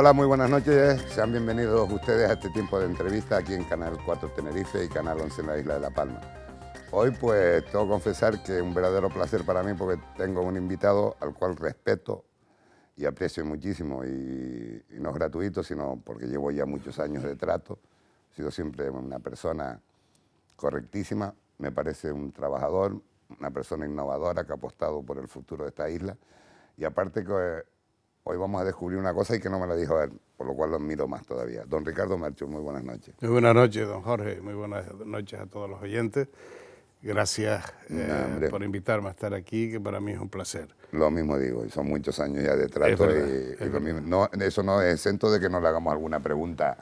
Hola, muy buenas noches. Sean bienvenidos ustedes a este tiempo de entrevista aquí en Canal 4 Tenerife y Canal 11 en la isla de La Palma. Hoy pues tengo que confesar que es un verdadero placer para mí porque tengo un invitado al cual respeto y aprecio muchísimo y, no es gratuito, sino porque llevo ya muchos años de trato. He sido siempre una persona correctísima, me parece un trabajador, una persona innovadora que ha apostado por el futuro de esta isla y aparte que hoy vamos a descubrir una cosa y que no me la dijo él, por lo cual lo admiro más todavía. Don Ricardo Marcho, muy buenas noches. Muy buenas noches, don Jorge, muy buenas noches a todos los oyentes. Gracias eh, por invitarme a estar aquí, que para mí es un placer. Lo mismo digo, son muchos años ya de trato. y, No, eso no es exento de que no le hagamos alguna pregunta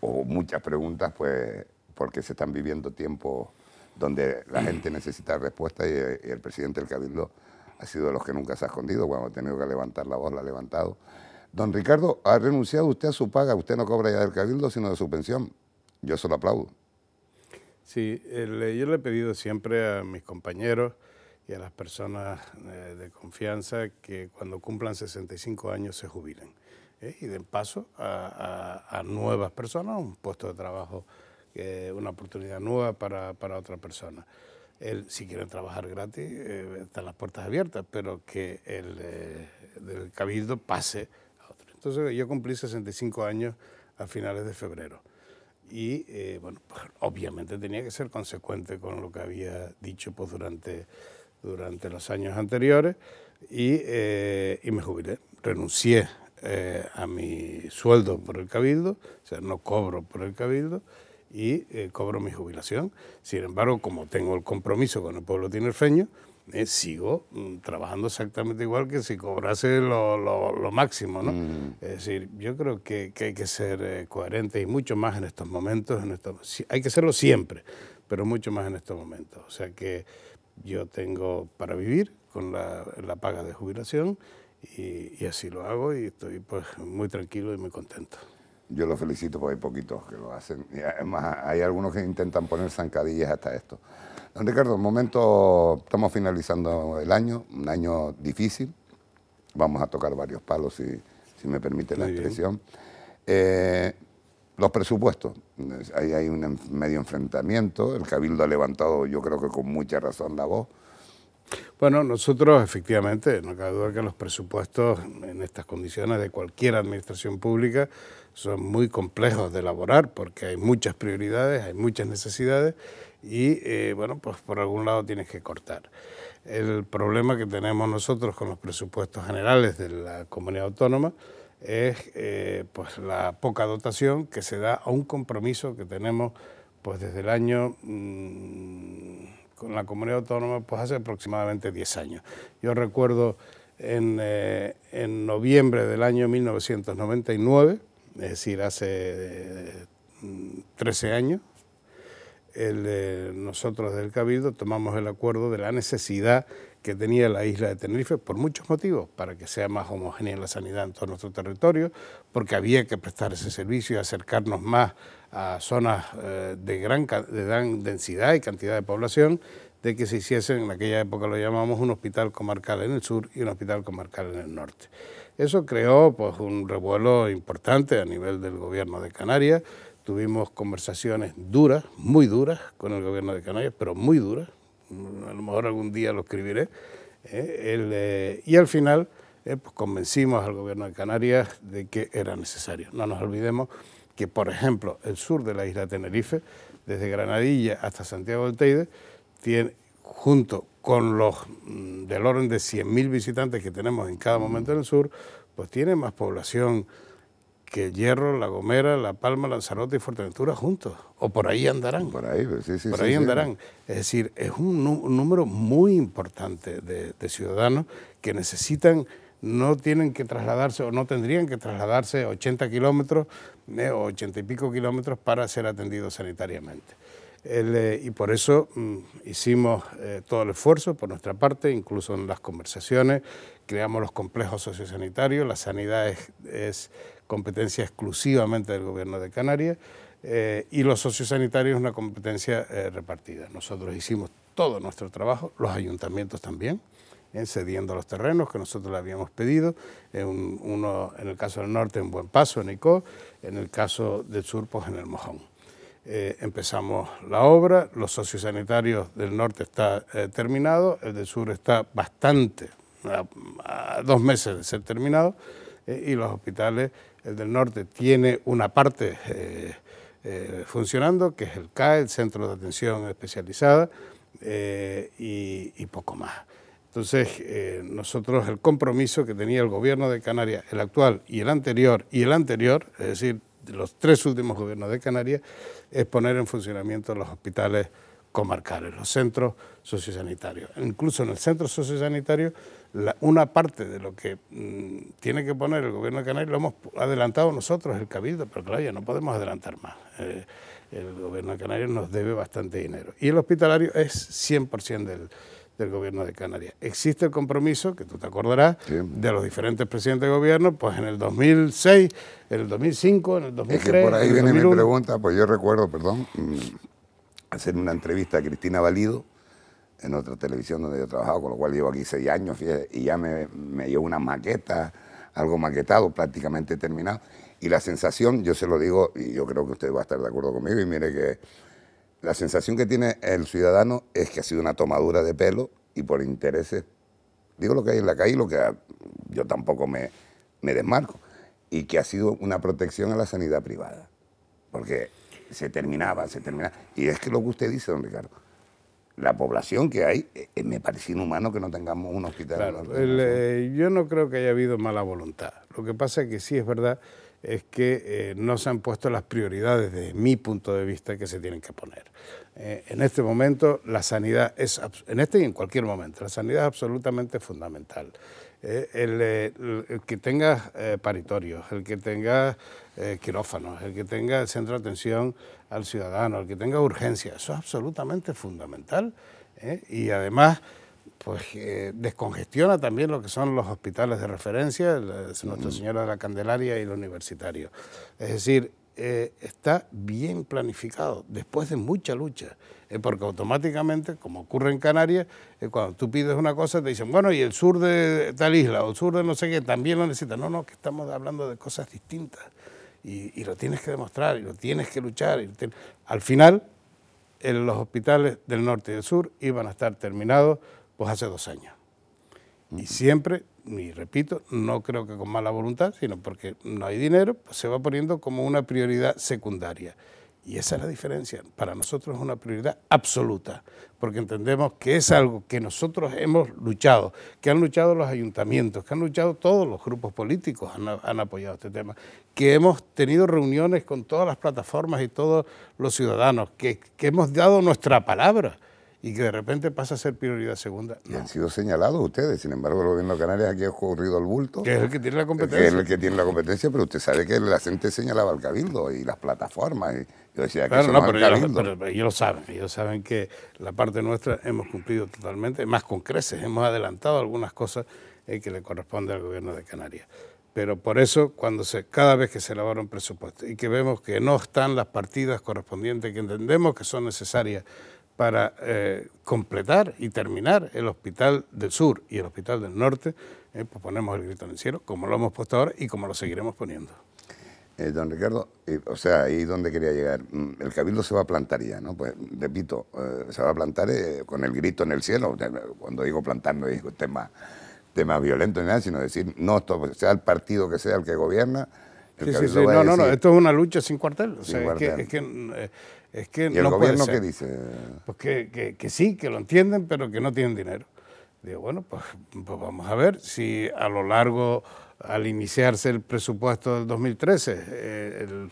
o muchas preguntas, pues porque se están viviendo tiempos donde la gente necesita respuesta y el presidente del Cabildo ha sido de los que nunca se ha escondido, cuando ha tenido que levantar la voz, la ha levantado. Don Ricardo, ha renunciado usted a su paga, usted no cobra ya del cabildo, sino de su pensión. Yo se lo aplaudo. Sí, yo le he pedido siempre a mis compañeros y a las personas eh, de confianza que cuando cumplan 65 años se jubilen eh, y den paso a, nuevas personas, un puesto de trabajo, eh, una oportunidad nueva para otra persona el, si quieren trabajar gratis, eh, están las puertas abiertas, pero que el eh, del cabildo pase a otro. Entonces yo cumplí 65 años a finales de febrero y eh, bueno, pues, obviamente tenía que ser consecuente con lo que había dicho pues, durante, durante los años anteriores y, y me jubilé, renuncié a mi sueldo por el cabildo, o sea, no cobro por el cabildo y eh, cobro mi jubilación. Sin embargo, como tengo el compromiso con el pueblo tinerfeño, eh, sigo mm, trabajando exactamente igual que si cobrase lo, lo, máximo. ¿no? Mm. Es decir, yo creo que, que hay que ser eh, coherente y mucho más en estos momentos. En estos, hay que serlo siempre, pero mucho más en estos momentos. O sea que yo tengo para vivir con la, la paga de jubilación y, y así lo hago y estoy pues, muy tranquilo y muy contento yo lo felicito porque hay poquitos que lo hacen. además, hay algunos que intentan poner zancadillas hasta esto. Don Ricardo, en momento estamos finalizando el año, un año difícil. Vamos a tocar varios palos, si, si me permite la expresión. Eh, los presupuestos. Ahí hay un medio enfrentamiento. El Cabildo ha levantado, yo creo que con mucha razón, la voz. Bueno, nosotros efectivamente, no cabe duda que los presupuestos en estas condiciones de cualquier administración pública son muy complejos de elaborar porque hay muchas prioridades, hay muchas necesidades y eh, bueno, pues por algún lado tienes que cortar. El problema que tenemos nosotros con los presupuestos generales de la comunidad autónoma es eh, pues la poca dotación que se da a un compromiso que tenemos pues desde el año... Mm, con la comunidad autónoma pues hace aproximadamente 10 años. Yo recuerdo en, eh, noviembre del año 1999, es decir, hace 13 mm, años, nosotros del Cabildo tomamos el acuerdo de la necesidad que tenía la isla de Tenerife por muchos motivos, para que sea más homogénea la sanidad en todo nuestro territorio, porque había que prestar ese servicio y acercarnos más a zonas eh, de, gran, densidad y cantidad de población, de que se hiciesen, en aquella época lo llamamos un hospital comarcal en el sur y un hospital comarcal en el norte. Eso creó pues, un revuelo importante a nivel del gobierno de Canarias. Tuvimos conversaciones duras, muy duras, con el gobierno de Canarias, pero muy duras, a lo mejor algún día lo escribiré. ¿eh? Eh, y al final eh, pues convencimos al gobierno de Canarias de que era necesario. No nos olvidemos que, por ejemplo, el sur de la isla Tenerife, desde Granadilla hasta Santiago del Teide, tiene, junto con los mm, del orden de 100.000 visitantes que tenemos en cada momento en el sur, pues tiene más población que Hierro, La Gomera, La Palma, Lanzarote y Fuerteventura juntos, o por ahí andarán. Por ahí, pues, sí, sí. Por ahí andarán. Es decir, es un, número muy importante de, ciudadanos que necesitan, no tienen que trasladarse o no tendrían que trasladarse 80 kilómetros eh, o 80 y pico kilómetros para ser atendidos sanitariamente. Eh, y por eso mm, hicimos eh, todo el esfuerzo por nuestra parte, incluso en las conversaciones, creamos los complejos sociosanitarios, la sanidad es competencia exclusivamente del gobierno de Canarias, eh, y los sociosanitarios una competencia eh, repartida. Nosotros hicimos todo nuestro trabajo, los ayuntamientos también, cediendo los terrenos que nosotros le habíamos pedido, en uno en el caso del norte en Buen Paso, en ICO, en el caso del sur pues en el Mojón. Eh, empezamos la obra, los sociosanitarios del norte está terminado, el del sur está bastante, a dos meses de ser terminado, y los hospitales el del norte tiene una parte eh, eh, funcionando, que es el CAE, el Centro de Atención Especializada, eh, y, y, poco más. Entonces, nosotros el compromiso que tenía el gobierno de Canarias, el actual y el anterior, y el anterior, es decir, los tres últimos gobiernos de Canarias, es poner en funcionamiento los hospitales comarcales, los centros sociosanitarios. Incluso en el centro sociosanitario una parte de lo que mm, tiene que poner el gobierno de Canarias lo hemos adelantado nosotros, el Cabildo, pero claro, no podemos adelantar más. Eh, el gobierno de Canarias nos debe bastante dinero. Y el hospitalario es 100% del, del gobierno de Canarias. Existe el compromiso, que tú te acordarás, de los diferentes presidentes de gobierno, pues en el 2006, en el 2005, en el 2003. Es que por ahí viene mi pregunta, pues yo recuerdo, perdón, mm, hacer una entrevista a Cristina Valido en otra televisión donde yo trabajado, con lo cual llevo aquí seis años, y ya me, me llevo una maqueta, algo maquetado, prácticamente terminado. Y la sensación, yo se lo digo, y yo creo que usted va a estar de acuerdo conmigo, y mire que la sensación que tiene el ciudadano es que ha sido una tomadura de pelo y por intereses, digo lo que hay en la calle, lo que yo tampoco me, me desmarco, y que ha sido una protección a la sanidad privada, porque se terminaba, se terminaba. Y es que lo que usted dice, don Ricardo, la población que hay, eh, eh, me parece inhumano que no tengamos un hospital. Eh, yo no creo que haya habido mala voluntad. Lo que pasa que sí es verdad es que no se han puesto las prioridades desde mi punto de vista que se tienen que poner. en este momento la sanidad es, en este y en cualquier momento, la sanidad es absolutamente fundamental. Eh, eh, el, que tenga eh, paritorios, el que tenga quirófanos, el que tenga centro de atención al ciudadano, el que tenga urgencia, eso es absolutamente fundamental. Y además, pues descongestiona también lo que son los hospitales de referencia, Nuestra Señora de la Candelaria y el universitario. Es decir, eh, está bien planificado, después de mucha lucha, eh, porque automáticamente, como ocurre en Canarias, eh, cuando tú pides una cosa te dicen, bueno, y el sur de tal isla o el sur de no sé qué también lo necesita. No, no, que estamos hablando de cosas distintas y, lo tienes que demostrar y lo tienes que luchar. Al final, los hospitales del norte y del sur iban a estar terminados pues hace dos años. Y siempre y repito, no creo que con mala voluntad, sino porque no hay dinero, pues se va poniendo como una prioridad secundaria. Y esa es la diferencia. Para nosotros es una prioridad absoluta, porque entendemos que es algo que nosotros hemos luchado, que han luchado los ayuntamientos, que han luchado todos los grupos políticos, han, han apoyado este tema, que hemos tenido reuniones con todas las plataformas y todos los ciudadanos, que, que hemos dado nuestra palabra y que de repente pasa a ser prioridad segunda. Y han sido señalados ustedes, sin embargo, el gobierno de Canarias aquí ha ocurrido el bulto. Que es el que tiene la competencia. Que es el que tiene la competencia, pero usted sabe que la gente señalaba al cabildo y las plataformas. decía que claro, no, pero, ellos, ellos lo saben, ellos saben que la parte nuestra hemos cumplido totalmente, más con creces, hemos adelantado algunas cosas eh, que le corresponde al gobierno de Canarias. Pero por eso, cuando se, cada vez que se elabora un presupuesto y que vemos que no están las partidas correspondientes que entendemos que son necesarias para eh, completar y terminar el Hospital del Sur y el Hospital del Norte, eh, pues ponemos el grito en el cielo, como lo hemos puesto ahora y como lo seguiremos poniendo. Eh, don Ricardo, o sea, ahí donde quería llegar. Mm, el Cabildo se va a plantar ya, ¿no? Pues repito, se va a plantar con el grito en el cielo. Cuando digo plantar no digo temas tema violento ni nada, sino decir, no, esto, sea el partido que sea el que gobierna, no, no, no, esto es una lucha sin cuartel. Es, que, eh, es que, ¿Y el gobierno qué dice? Pues que, que, sí, que lo entienden, pero que no tienen dinero. Digo, bueno, pues, pues vamos a ver si a lo largo, al iniciarse el presupuesto del 2013, eh,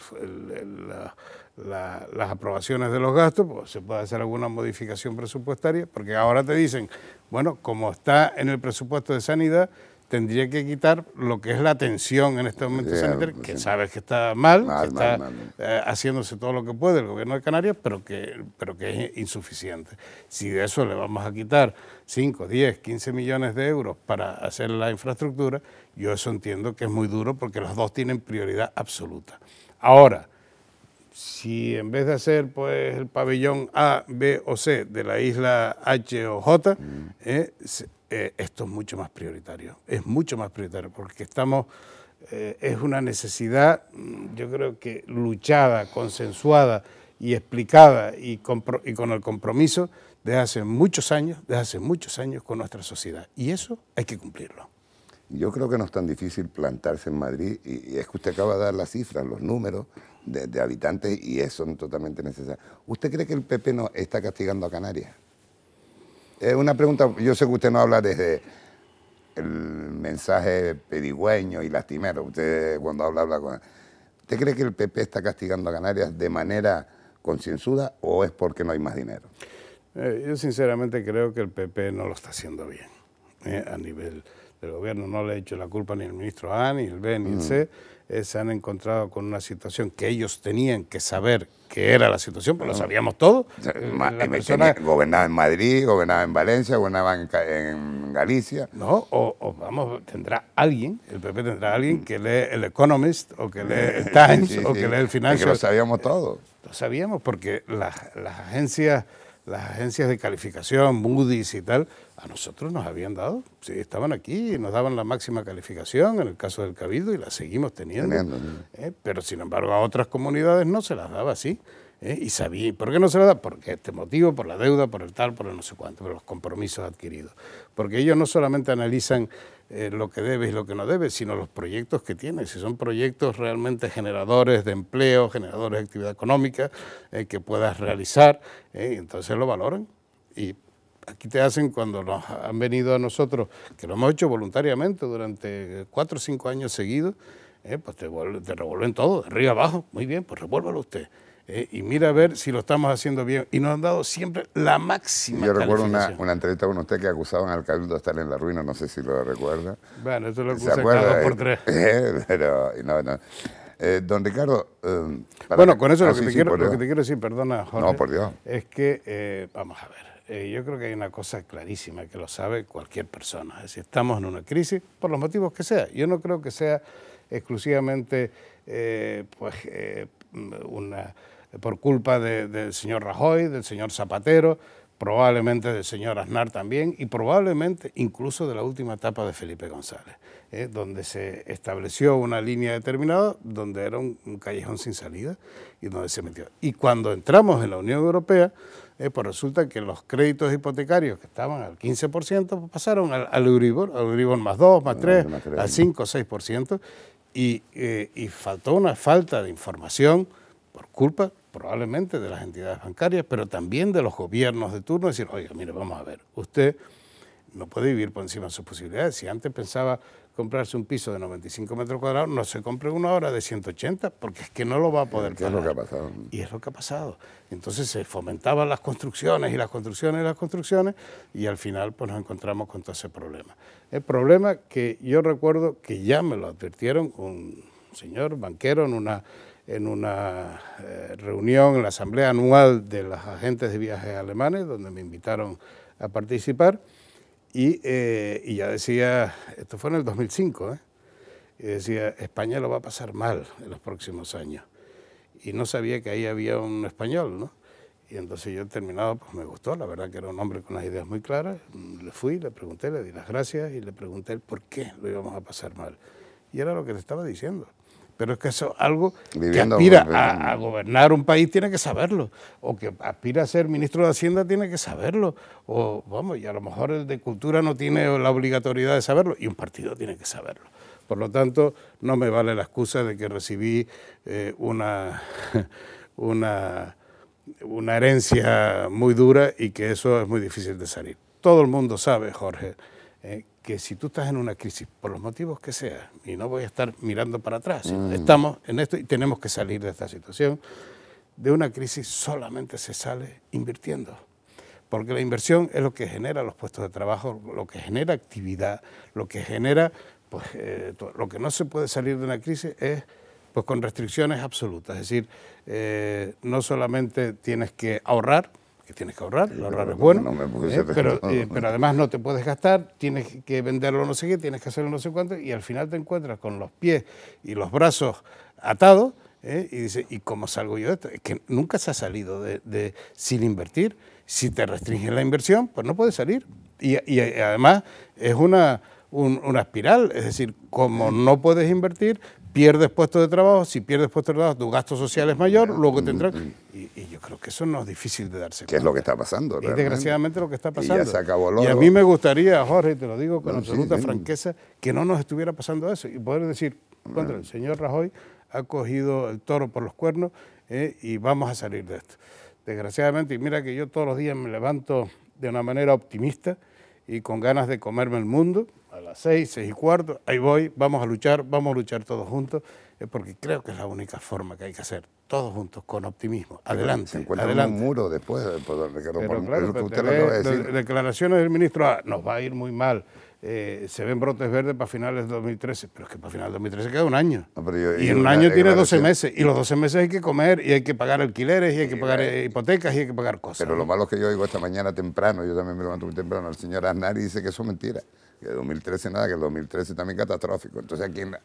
las aprobaciones de los gastos, pues se puede hacer alguna modificación presupuestaria, porque ahora te dicen, bueno, como está en el presupuesto de sanidad, tendría que quitar lo que es la tensión en este momento que sabe sabes que está mal, que está eh, haciéndose todo lo que puede el gobierno de Canarias, pero que, pero que es insuficiente. Si de eso le vamos a quitar 5, 10, 15 millones de euros para hacer la infraestructura, yo eso entiendo que es muy duro porque los dos tienen prioridad absoluta. Ahora, si en vez de hacer pues el pabellón A, B o C de la isla H o J, eh, eh, esto es mucho más prioritario, es mucho más prioritario porque estamos, eh, es una necesidad mm, yo creo que luchada, consensuada y explicada y, y con el compromiso de hace muchos años, desde hace muchos años con nuestra sociedad y eso hay que cumplirlo. Yo creo que no es tan difícil plantarse en Madrid y, es que usted acaba de dar las cifras, los números de, habitantes y eso es totalmente necesario. ¿Usted cree que el PP no está castigando a Canarias? Es una pregunta, yo sé que usted no habla desde el mensaje pedigüeño y lastimero, usted cuando habla habla con... ¿Usted cree que el PP está castigando a Canarias de manera concienzuda o es porque no hay más dinero? Eh, yo sinceramente creo que el PP no lo está haciendo bien eh, a nivel el gobierno no le ha hecho la culpa ni el ministro A, ni el B, ni el C, eh, se han encontrado con una situación que ellos tenían que saber que era la situación, pero pues lo sabíamos todo eh, eh, Gobernaba en Madrid, gobernaba en Valencia, gobernaba en, Galicia. No, o, vamos, tendrá alguien, el PP tendrá alguien mm. que lee el Economist, o que lee el Times, o que lee el Financial. que lo sabíamos todo Lo sabíamos porque las, las agencias las agencias de calificación, Moody's y tal, a nosotros nos habían dado, sí, estaban aquí, nos daban la máxima calificación en el caso del Cabildo y la seguimos teniendo. Eh, pero sin embargo a otras comunidades no se las daba así. Eh, y sabía, ¿por qué no se las da? Porque este motivo, por la deuda, por el tal, por no sé cuánto, por los compromisos adquiridos. Porque ellos no solamente analizan eh, lo que debes y lo que no debes, sino los proyectos que tienes. Si son proyectos realmente generadores de empleo, generadores de actividad económica eh, que puedas realizar, eh, entonces lo valoran. Y aquí te hacen cuando nos han venido a nosotros, que lo hemos hecho voluntariamente durante cuatro o cinco años seguidos, pues te, te revuelven todo, de arriba abajo. Muy bien, pues revuélvalo usted. Eh, y mira a ver si lo estamos haciendo bien. Y nos han dado siempre la máxima. Yo recuerdo una, una, entrevista con usted que acusaban al Cabildo de estar en la ruina, no sé si lo recuerda. Bueno, eso lo acusan por tres. Eh, pero, no, no. Eh, don Ricardo. bueno, con eso lo, ah, que te quiero, decir, perdona, Jorge. No, por Dios. Es que, vamos a ver, yo creo que hay una cosa clarísima que lo sabe cualquier persona. Es decir, estamos en una crisis por los motivos que sea. Yo no creo que sea exclusivamente pues, una por culpa del señor Rajoy, del señor Zapatero, probablemente del señor Aznar también y probablemente incluso de la última etapa de Felipe González, ¿eh? donde se estableció una línea determinada, donde era un, callejón sin salida y donde se metió. Y cuando entramos en la Unión Europea, ¿eh? pues resulta que los créditos hipotecarios que estaban al 15% pasaron al, al, Euribor, al Euribor más 2, más 3, al 5, 6%, y, eh, y faltó una falta de información por culpa probablemente de las entidades bancarias, pero también de los gobiernos de turno, decir, oiga, mire, vamos a ver, usted no puede vivir por encima de sus posibilidades. Si antes pensaba comprarse un piso de 95 metros cuadrados, no se compre uno ahora de 180, porque es que no lo va a poder pagar. Es lo que ha pasado. Y es lo que ha pasado. Entonces se fomentaban las construcciones y las construcciones y las construcciones, y al final pues, nos encontramos con todo ese problema. El problema que yo recuerdo que ya me lo advirtieron un señor banquero en una en una eh, reunión en la asamblea anual de los agentes de viajes alemanes, donde me invitaron a participar, y, eh, ya decía, esto fue en el 2005, ¿eh? y decía, España lo va a pasar mal en los próximos años. Y no sabía que ahí había un español, ¿no? Y entonces yo terminado, pues me gustó, la verdad que era un hombre con unas ideas muy claras. Mm, le fui, le pregunté, le di las gracias y le pregunté por qué lo íbamos a pasar mal. Y era lo que le estaba diciendo. Pero es que eso es algo que aspira a, gobernar un país tiene que saberlo, o que aspira a ser ministro de Hacienda tiene que saberlo, o vamos, y a lo mejor el de Cultura no tiene la obligatoriedad de saberlo, y un partido tiene que saberlo. Por lo tanto, no me vale la excusa de que recibí eh, una, una, una herencia muy dura y que eso es muy difícil de salir. Todo el mundo sabe, Jorge, eh, si tú estás en una crisis, por los motivos que sea, y no voy a estar mirando para atrás, mm. estamos en esto y tenemos que salir de esta situación, de una crisis solamente se sale invirtiendo. Porque la inversión es lo que genera los puestos de trabajo, lo que genera actividad, lo que genera, pues, eh, lo que no se puede salir de una crisis es pues con restricciones absolutas. Es decir, eh, no solamente tienes que ahorrar, tienes que ahorrar, ahorrar es bueno, ¿eh? eh, pero, además no te puedes gastar, tienes que venderlo no sé qué, tienes que hacerlo no sé cuánto, y al final te encuentras con los pies y los brazos atados, ¿eh? y dices, ¿y cómo salgo yo de esto? Es que nunca se ha salido de, sin invertir, si te restringen la inversión, pues no puedes salir. Y, además es una... una espiral, es decir, como no puedes invertir, pierdes puesto de trabajo, si pierdes puestos de trabajo, tu gasto social es mayor, mm, luego tendrás... Mm, mm. Y, y, yo creo que eso no es difícil de darse cuenta. es lo que está pasando. desgraciadamente lo que está pasando. Y, acabó a mí me gustaría, Jorge, te lo digo con absoluta franqueza, que no nos estuviera pasando eso y poder decir, contra el señor Rajoy ha cogido el toro por los cuernos eh, y vamos a salir de esto. Desgraciadamente, y mira que yo todos los días me levanto de una manera optimista y con ganas de comerme el mundo, a las seis, seis y cuarto, ahí voy, vamos a luchar, vamos a luchar todos juntos, eh, porque creo que es la única forma que hay que hacer, todos juntos, con optimismo. Adelante. Se encuentra adelante. un muro después, Declaraciones del ministro, ah, nos va a ir muy mal. Eh, se ven brotes verdes para finales de 2013, pero es que para finales de 2013 queda un año. y, un año tiene 12 meses, y los 12 meses hay que comer, y hay que pagar alquileres, y hay que pagar eh, hipotecas, y hay que pagar cosas. Pero lo malo que yo digo esta mañana temprano, yo también me levanto muy temprano, al señor Aznar dice que eso es mentira que el 2013 nada, que el 2013 también catastrófico. Entonces, ¿a quién,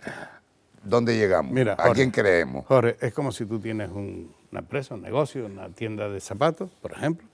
¿dónde llegamos? ¿A quién creemos? Jorge, es como si tú tienes una empresa, un negocio, una tienda de zapatos, por ejemplo,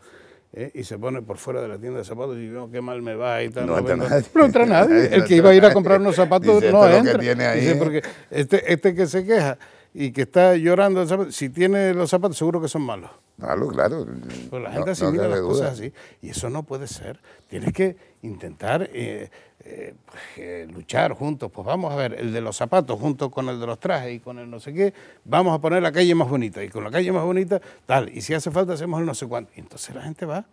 eh, y se pone por fuera de la tienda de zapatos y digo, oh, qué mal me va y tal. No, entra nadie. No entra nadie. El que iba a ir a comprar unos zapatos no entra. que tiene ahí. porque este, este, que se queja y que está llorando, si tiene los zapatos seguro que son malos. Malo, claro. Pues la gente así asimila las cosas así. Y eso no puede ser. Tienes que intentar eh, eh, eh, luchar juntos, pues vamos a ver, el de los zapatos junto con el de los trajes y con el no sé qué, vamos a poner la calle más bonita y con la calle más bonita tal, y si hace falta hacemos el no sé cuánto. Y entonces la gente va,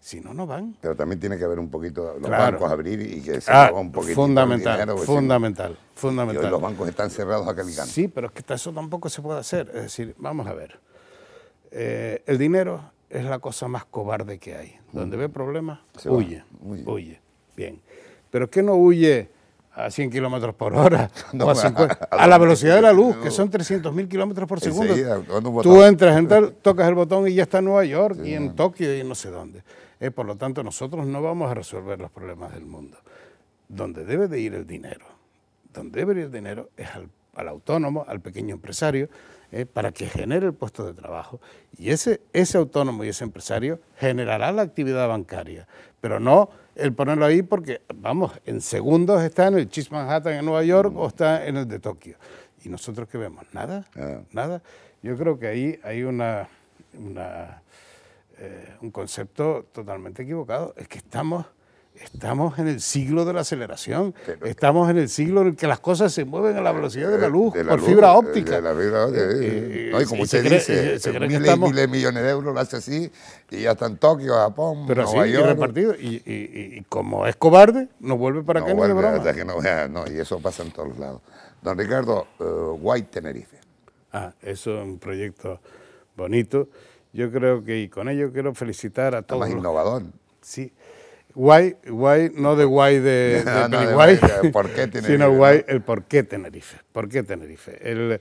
si no, no van. Pero también tiene que haber un poquito, los bancos abrir y que se ah, haga un poquito fundamental, dinero, pues fundamental, fundamental. los bancos están cerrados acá el campo Sí, pero es que eso tampoco se puede hacer. Es decir, vamos a ver, eh, el dinero es la cosa más cobarde que hay. Donde mm. ve problemas, huye, huye. Bien pero que no huye a 100 kilómetros por hora, a, la velocidad de la luz, que son 300.000 mil kilómetros por segundo. Tú entras, entras, tocas el botón y ya está en Nueva York y en Tokio y no sé dónde. Eh, por lo tanto, nosotros no vamos a resolver los problemas del mundo. Donde debe de ir el dinero, donde debe ir el dinero es al autónomo, al pequeño empresario, eh, para que genere el puesto de trabajo. Y ese, ese autónomo y ese empresario generará la actividad bancaria, pero no el ponerlo ahí porque, vamos, en segundos está en el Chis Manhattan en Nueva York o está en el de Tokio. ¿Y nosotros qué vemos? Nada, ah. nada. Yo creo que ahí hay una, eh, un concepto totalmente equivocado. Es que estamos Estamos en el siglo de la aceleración, estamos en el siglo en el que las cosas se mueven a la velocidad de la eh, luz, por eh, fibra óptica. Eh, y como usted dice, se miles, estamos... miles, millones de euros lo hace así, y hasta en Tokio, Japón, Nueva York. Y repartido. Y, como es cobarde, no vuelve para acá que no, y eso pasa en todos lados. Don Ricardo, White Tenerife. Ah, eso es un proyecto bonito. Yo creo que, y con ello quiero felicitar a todos. Más innovador. Sí, Guay, guay, no de guay de, Tenerife, sino guay, el por qué Tenerife, por qué Tenerife, el,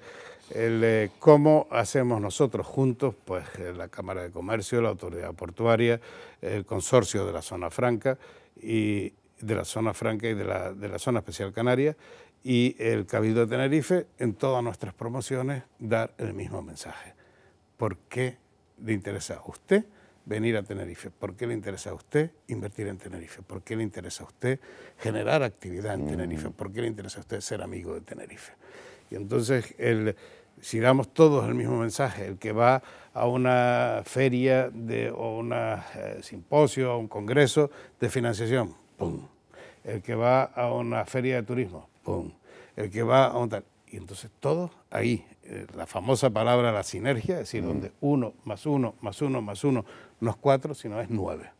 eh, cómo hacemos nosotros juntos, pues eh, la Cámara de Comercio, la Autoridad Portuaria, el Consorcio de la Zona Franca y de la Zona Franca y de la, de la Zona Especial Canaria y el Cabildo de Tenerife en todas nuestras promociones dar el mismo mensaje. ¿Por qué le interesa a usted? venir a Tenerife? ¿Por qué le interesa a usted invertir en Tenerife? ¿Por qué le interesa a usted generar actividad en Tenerife? Mm. ¿Por qué le interesa a usted ser amigo de Tenerife? Y entonces, el, si damos todos el mismo mensaje, el que va a una feria de, o un eh, simposio o un congreso de financiación, ¡pum! El que va a una feria de turismo, ¡pum! El que va a un tal... Y entonces todos ahí, eh, la famosa palabra la sinergia, es decir, mm. donde uno más uno más uno más uno no es cuatro, sino es nueve,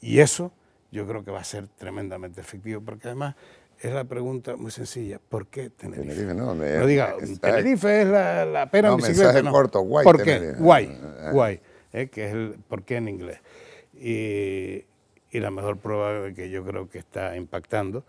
Y eso yo creo que va a ser tremendamente efectivo, porque además es la pregunta muy sencilla, ¿por qué Tenerife? no, diga, Tenerife es la, la pera no, en bicicleta. no. corto, guay. ¿Por qué? Guay, ah, ah. guay, eh, que es el por qué en inglés. Y, la mejor prueba de que yo creo que está impactando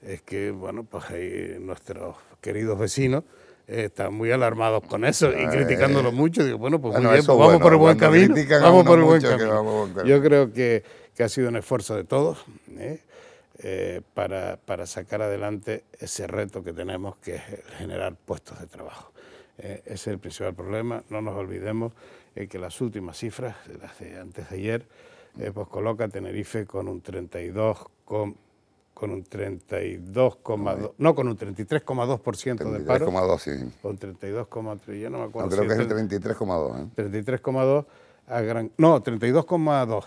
es que, bueno, pues nuestros queridos vecinos están muy alarmados con eso y eh, criticándolo mucho. Digo, bueno, pues, vamos por el buen camino. Vamos por buen camino. Yo creo que, ha sido un esfuerzo de todos ¿eh? Eh, para, sacar adelante ese reto que tenemos, que es generar puestos de trabajo. ese es el principal problema. No nos olvidemos que las últimas cifras, las de antes de ayer, pues coloca Tenerife con un 32, con un 32,2, no, con un 33,2% de paro. 33,2, sí. Con yo no me acuerdo. creo que es el 33,2. 33,2 ¿eh? a Gran, no, 32,2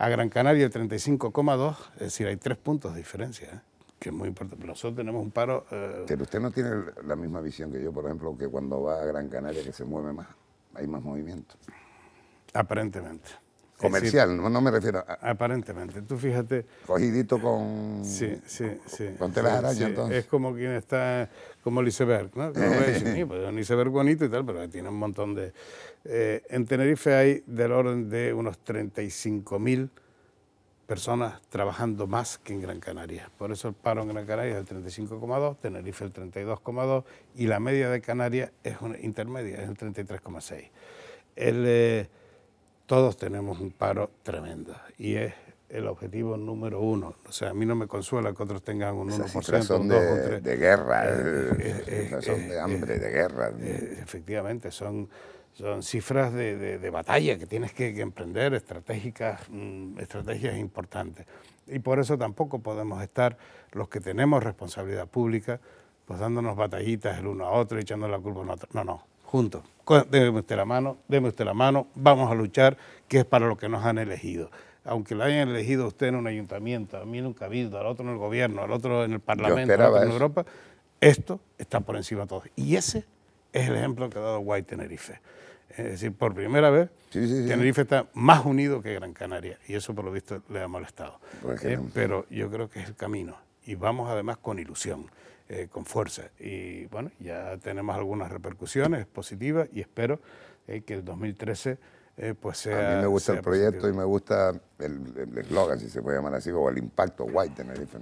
a Gran Canaria el 35,2, es decir, hay tres puntos de diferencia, ¿eh? que es muy importante. Nosotros tenemos un paro... Eh, pero usted no tiene la misma visión que yo, por ejemplo, que cuando va a Gran Canaria que se mueve más, hay más movimiento. Aparentemente. Comercial, no me refiero a... Aparentemente, tú fíjate... Cogidito con... Sí, sí, sí. Con telas entonces. Es como quien está... Como el iceberg, ¿no? Eh. pues, un iceberg bonito y tal, pero tiene un montón de... Eh, en Tenerife hay del orden de unos 35.000 personas trabajando más que en Gran Canaria. Por eso el paro en Gran Canaria es del 35,2, Tenerife el 32,2 y la media de Canarias es una intermedia, es el 33,6. El... Eh, todos tenemos un paro tremendo y es el objetivo número uno. O sea, a mí no me consuela que otros tengan un uno 1%, un de, guerra, eh, eh, eh, son de hambre, de guerra. efectivamente, son, son cifras de, batalla que tienes que, emprender, estratégicas, mm, estrategias importantes. Y por eso tampoco podemos estar los que tenemos responsabilidad pública, pues dándonos batallitas el uno a otro, echando la culpa a otro. No, no, juntos. Deme usted la mano, deme usted la mano, vamos a luchar, que es para lo que nos han elegido. Aunque lo hayan elegido usted en un ayuntamiento, a mí en un cabildo, al otro en el gobierno, al otro en el Parlamento, en Europa, esto está por encima de todos. Y ese es el ejemplo que ha dado Guay Tenerife. Es decir, por primera vez, Tenerife está más unido que Gran Canaria y eso por lo visto le ha molestado. Pues eh, pero yo creo que es el camino y vamos además con ilusión. Eh, con fuerza. Y bueno, ya tenemos algunas repercusiones positivas y espero eh, que el 2013 eh, pues sea... A mí me gusta el proyecto y me gusta el eslogan, si se puede llamar así, o el impacto white Tenerife,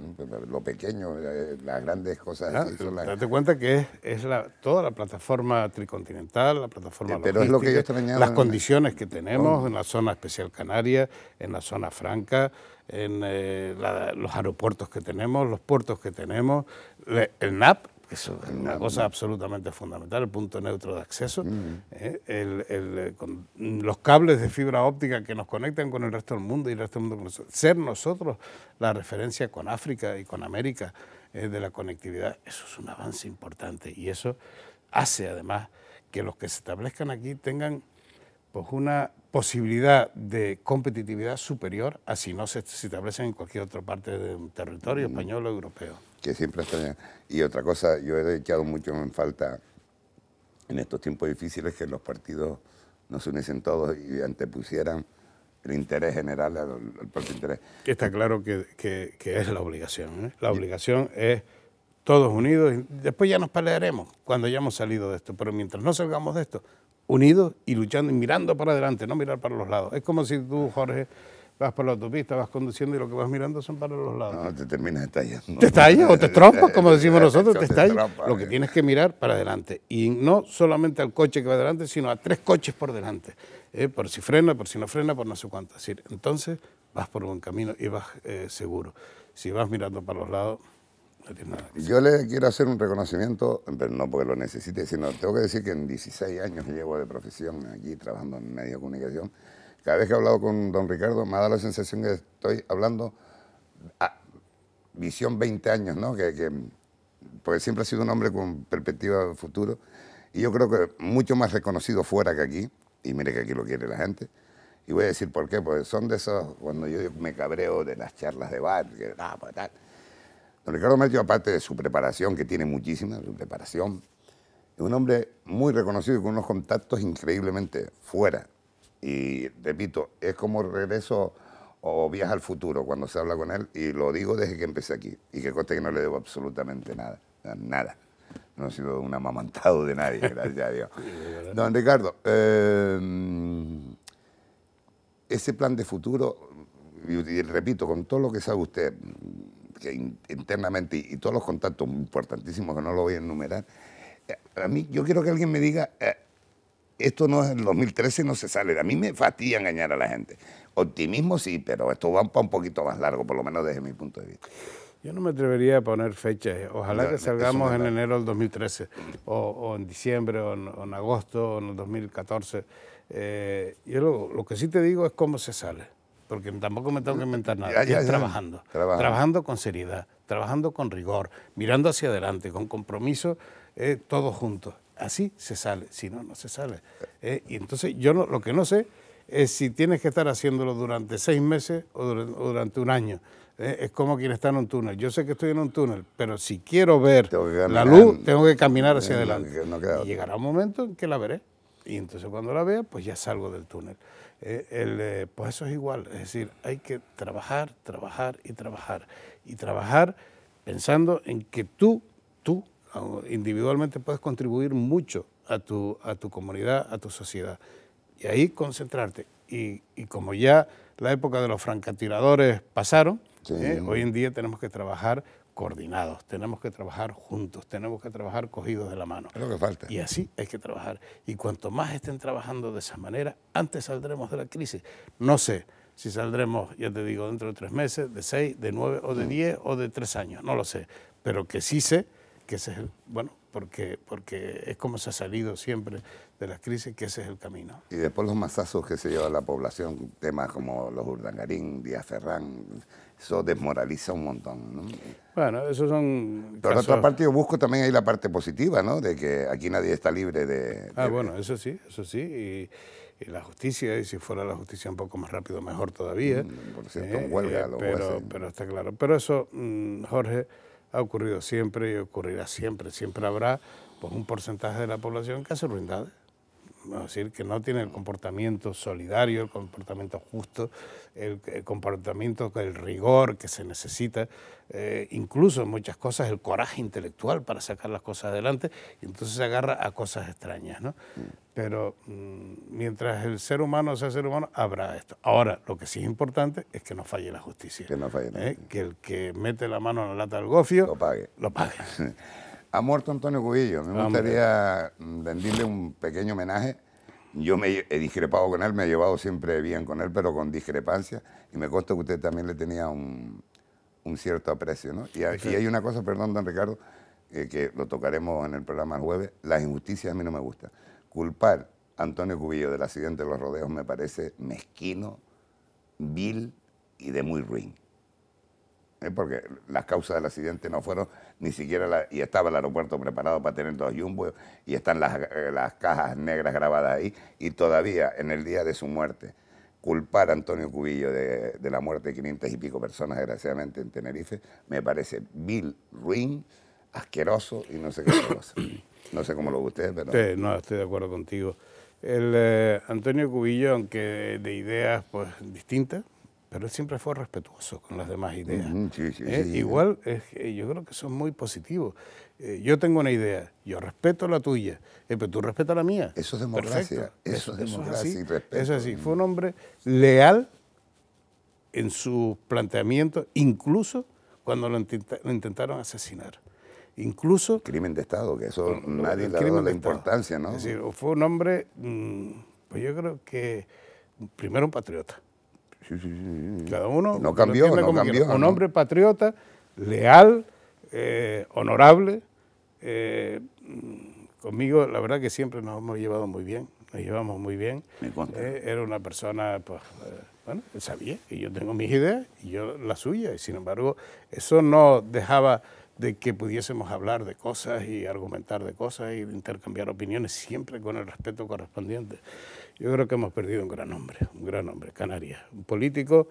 lo pequeño, las grandes cosas. Claro, ah, Date cuenta que es, es la, toda la plataforma tricontinental, la plataforma pero es lo que las condiciones que tenemos oh. en la zona especial canaria, en la zona franca, en eh, los aeropuertos que tenemos, los puertos que tenemos, el NAP, que es una cosa absolutamente fundamental, el punto neutro de acceso, mm. eh, eh, los cables de fibra óptica que nos conectan con el resto del mundo y el resto del mundo con nosotros. Ser nosotros la referencia con África y con América de la conectividad, eso es un avance importante y eso hace además que los que se establezcan aquí tengan pues una posibilidad de competitividad superior a si no se, establecen en cualquier otra parte de un territorio mm. español o europeo. Que siempre está Y otra cosa, yo he echado mucho en falta en estos tiempos difíciles que los partidos nos uniesen todos y antepusieran el interés general al, propio interés. Está claro que, que, es la obligación. ¿eh? La obligación es todos unidos. Y después ya nos pelearemos cuando hayamos salido de esto. Pero mientras no salgamos de esto, unidos y luchando y mirando para adelante, no mirar para los lados. Es como si tú, Jorge, vas por la autopista, vas conduciendo y lo que vas mirando son para los lados. No, te terminas estallando. Te estallas o te estrompas, como decimos nosotros, te estallas. Lo eh. que tienes que mirar para adelante. Y no solamente al coche que va adelante, sino a tres coches por delante. Eh, por si frena, por si no frena, por no sé cuánto. Entonces vas por buen camino y vas eh, seguro. Si vas mirando para los lados... Yo le quiero hacer un reconocimiento, pero no porque lo necesite, sino tengo que decir que en 16 años llevo de profesión aquí trabajando en medio de comunicación. Cada vez que he hablado con don Ricardo me ha dado la sensación que estoy hablando a visión 20 años, ¿no? Que, porque siempre ha sido un hombre con perspectiva de futuro y yo creo que mucho más reconocido fuera que aquí, y mire que aquí lo quiere la gente. Y voy a decir por qué, porque son de esos, cuando yo me cabreo de las charlas de bar, que, ah, pues, tal Don Ricardo aparte de su preparación, que tiene muchísima, preparación, es un hombre muy reconocido y con unos contactos increíblemente fuera. Y repito, es como regreso o viaja al futuro cuando se habla con él, y lo digo desde que empecé aquí, y que conste que no le debo absolutamente nada, nada. No he sido un amamantado de nadie, gracias a Dios. Don Ricardo, eh, ese plan de futuro, y repito, con todo lo que sabe usted, internamente y, todos los contactos importantísimos que no lo voy a enumerar, eh, a mí yo quiero que alguien me diga, eh, esto no es el 2013, no se sale. A mí me fastidia engañar a la gente. Optimismo sí, pero esto va un poquito más largo, por lo menos desde mi punto de vista. Yo no me atrevería a poner fechas. Eh, ojalá que salgamos en enero del 2013, o, en diciembre, o en, agosto, o en el 2014. Eh, yo lo, lo que sí te digo es cómo se sale porque tampoco me tengo que inventar nada, Trabajando, trabajando, con seriedad, trabajando con rigor, mirando hacia adelante, con compromiso, eh, todos juntos. Así se sale, si no, no se sale. Eh, y entonces yo lo que no sé es si tienes que estar haciéndolo durante seis meses o durante, un año. Eh, es como quien está en un túnel. Yo sé que estoy en un túnel, pero si quiero ver la luz, tengo que caminar hacia adelante. y llegará un momento en que la veré. Y entonces cuando la vea, pues ya salgo del túnel. Eh, el, eh, pues eso es igual, es decir, hay que trabajar, trabajar y trabajar. Y trabajar pensando en que tú, tú ah, individualmente puedes contribuir mucho a tu, a tu comunidad, a tu sociedad. Y ahí concentrarte. Y, como ya la época de los francatiradores pasaron, eh, hoy en día tenemos que trabajar coordinados, tenemos que trabajar juntos, tenemos que trabajar cogidos de la mano. Es lo que falta. Y así hay que trabajar. Y cuanto más estén trabajando de esa manera, antes saldremos de la crisis. No sé si saldremos, ya te digo, dentro de tres meses, de seis, de nueve o de diez o de tres años, no lo sé. Pero que sí sé que ese es el, bueno, porque, porque es como se ha salido siempre de las crisis, que ese es el camino. Y después los masazos que se lleva la población, temas como los Urdangarín, Díaz Ferrán, eso desmoraliza un montón, ¿no? Bueno, esos son por otra parte yo busco también ahí la parte positiva, ¿no? De que aquí nadie está libre de... Ah, bueno, eso sí, eso sí, y la justicia, y si fuera la justicia un poco más rápido, mejor todavía. Mm, por cierto, eh, un huelga, eh, pero, pero, está claro. Pero eso, mm, Jorge, ha ocurrido siempre y ocurrirá siempre. Siempre habrá pues, un porcentaje de la población que hace ruindades. Es decir, que no tiene el comportamiento solidario, el comportamiento justo, el, comportamiento, el rigor que se necesita, eh, incluso en muchas cosas el coraje intelectual para sacar las cosas adelante, y entonces se agarra a cosas extrañas. ¿no? Pero mm, mientras el ser humano sea ser humano, habrá esto. Ahora, lo que sí es importante es que no falle la justicia. Que no falle ¿Eh? Que el que mete la mano en la lata del gofio... Lo pague. Lo pague. Ha muerto Antonio Cubillo. Me ah, gustaría mm, rendirle un pequeño homenaje. Yo me he discrepado con él, me he llevado siempre bien con él, pero con discrepancia. Y me consta que usted también le tenía un, cierto aprecio. ¿no? Y, hay una cosa, perdón, don Ricardo, eh, que lo tocaremos en el programa el jueves. Las injusticias a mí no me gustan. Culpar a Antonio Cubillo del accidente de los rodeos me parece mezquino, vil y de muy ruin. ¿Eh? Porque las causas del accidente no fueron ni siquiera la, y estaba el aeropuerto preparado para tener dos jumbo y están eh, las, cajas negras grabadas ahí y todavía en el día de su muerte culpar a Antonio Cubillo de, la muerte de 500 y pico personas, desgraciadamente, en Tenerife, me parece vil, ruin, asqueroso y no sé qué cosa. No sé cómo lo ve usted, pero... no, estoy de acuerdo contigo. El eh, Antonio Cubillo, aunque de ideas pues, distintas, pero él siempre fue respetuoso con las demás ideas. Eh, igual yo creo que son muy positivos. Eh, yo tengo una idea, yo respeto la tuya, eh, pero tú respetas la mía. Eso es democracia. Eso, es democracia así. Fue un hombre leal en su planteamiento, incluso cuando lo, intentaron asesinar. Incluso... Crimen de Estado, que eso nadie le da la importancia, ¿no? Es decir, fue un hombre, mm, pues yo creo que primero un patriota cada uno no cambió, no cambió un hombre patriota, leal, eh, honorable. Eh, conmigo, la verdad que siempre nos hemos llevado muy bien, nos llevamos muy bien. Me eh, era una persona, pues, bueno, sabía que yo tengo mis ideas y yo las suyas, y sin embargo, eso no dejaba de que pudiésemos hablar de cosas y argumentar de cosas y intercambiar opiniones siempre con el respeto correspondiente. Yo creo que hemos perdido un gran hombre, un gran hombre, Canarias, un político,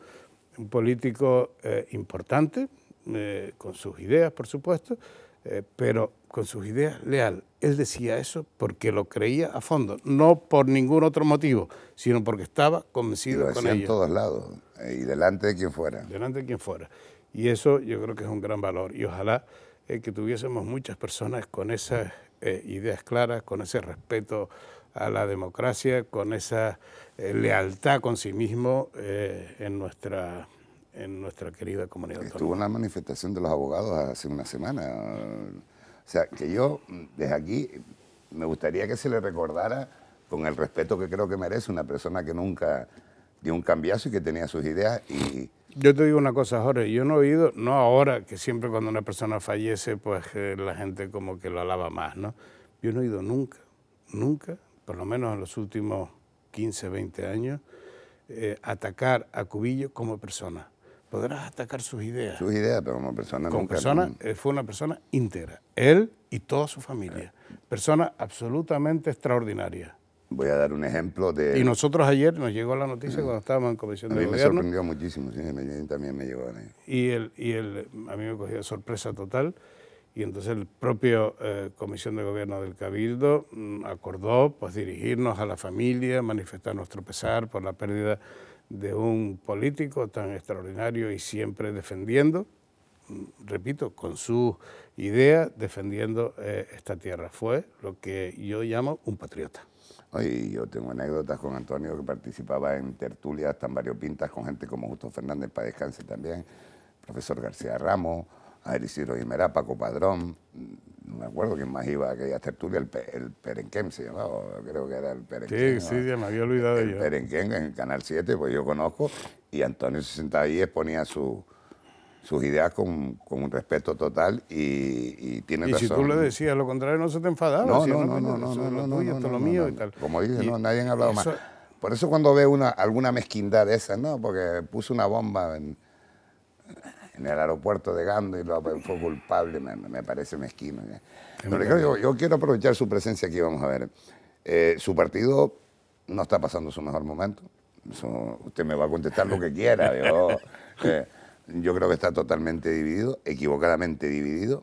un político eh, importante, eh, con sus ideas, por supuesto, eh, pero con sus ideas leal. Él decía eso porque lo creía a fondo, no por ningún otro motivo, sino porque estaba convencido y lo con ello. en todos lados, y delante de quien fuera. Delante de quien fuera. Y eso yo creo que es un gran valor. Y ojalá que tuviésemos muchas personas con esas ideas claras, con ese respeto a la democracia con esa eh, lealtad con sí mismo eh, en, nuestra, en nuestra querida comunidad. Estuvo en la manifestación de los abogados hace una semana. O sea, que yo desde aquí me gustaría que se le recordara con el respeto que creo que merece una persona que nunca dio un cambiazo y que tenía sus ideas y, yo te digo una cosa, Jorge, yo no he oído, no ahora, que siempre cuando una persona fallece, pues eh, la gente como que lo alaba más, ¿no? Yo no he oído nunca, nunca por lo menos en los últimos 15, 20 años, eh, atacar a Cubillo como persona. Podrás atacar sus ideas. Sus ideas, pero como persona. Como persona, eh, fue una persona íntegra, él y toda su familia. Eh. Persona absolutamente extraordinaria. Voy a dar un ejemplo de... Y nosotros ayer nos llegó la noticia cuando estábamos en comisión de gobierno. A mí me sorprendió muchísimo, sí, también me llegó. Y, el, y el, a mí me cogió sorpresa total y entonces el propio eh, Comisión de Gobierno del Cabildo mm, acordó pues, dirigirnos a la familia, manifestar nuestro pesar por la pérdida de un político tan extraordinario y siempre defendiendo, mm, repito, con su idea, defendiendo eh, esta tierra. Fue lo que yo llamo un patriota. Hoy yo tengo anécdotas con Antonio que participaba en tertulias tan variopintas con gente como Justo Fernández para descanse también, profesor García Ramos, a Elisiro Paco Padrón, mm, no me acuerdo quién más iba a aquella tertulia, el, el Perenquem se llamaba, creo que era el Perenquén. Sí, sí, ya me había olvidado el, el en el Canal 7, pues yo conozco, y Antonio se sentaba 10 ponía su, sus ideas con, con, un respeto total y, tiene razón. Y si tú le decías lo contrario, no se te enfadaba. No, no, no, no, no, no, no, no, no, no, no, no, tal. Como dices, no, nadie ha hablado no, más. Por eso cuando ve una, alguna mezquindad de esas, no, porque puso una bomba en en el aeropuerto de Gando y lo, fue culpable, me, parece mezquino. yo, quiero aprovechar su presencia aquí, vamos a ver. Eh, su partido no está pasando su mejor momento. usted me va a contestar lo que quiera. Eh, yo, creo que está totalmente dividido, equivocadamente dividido.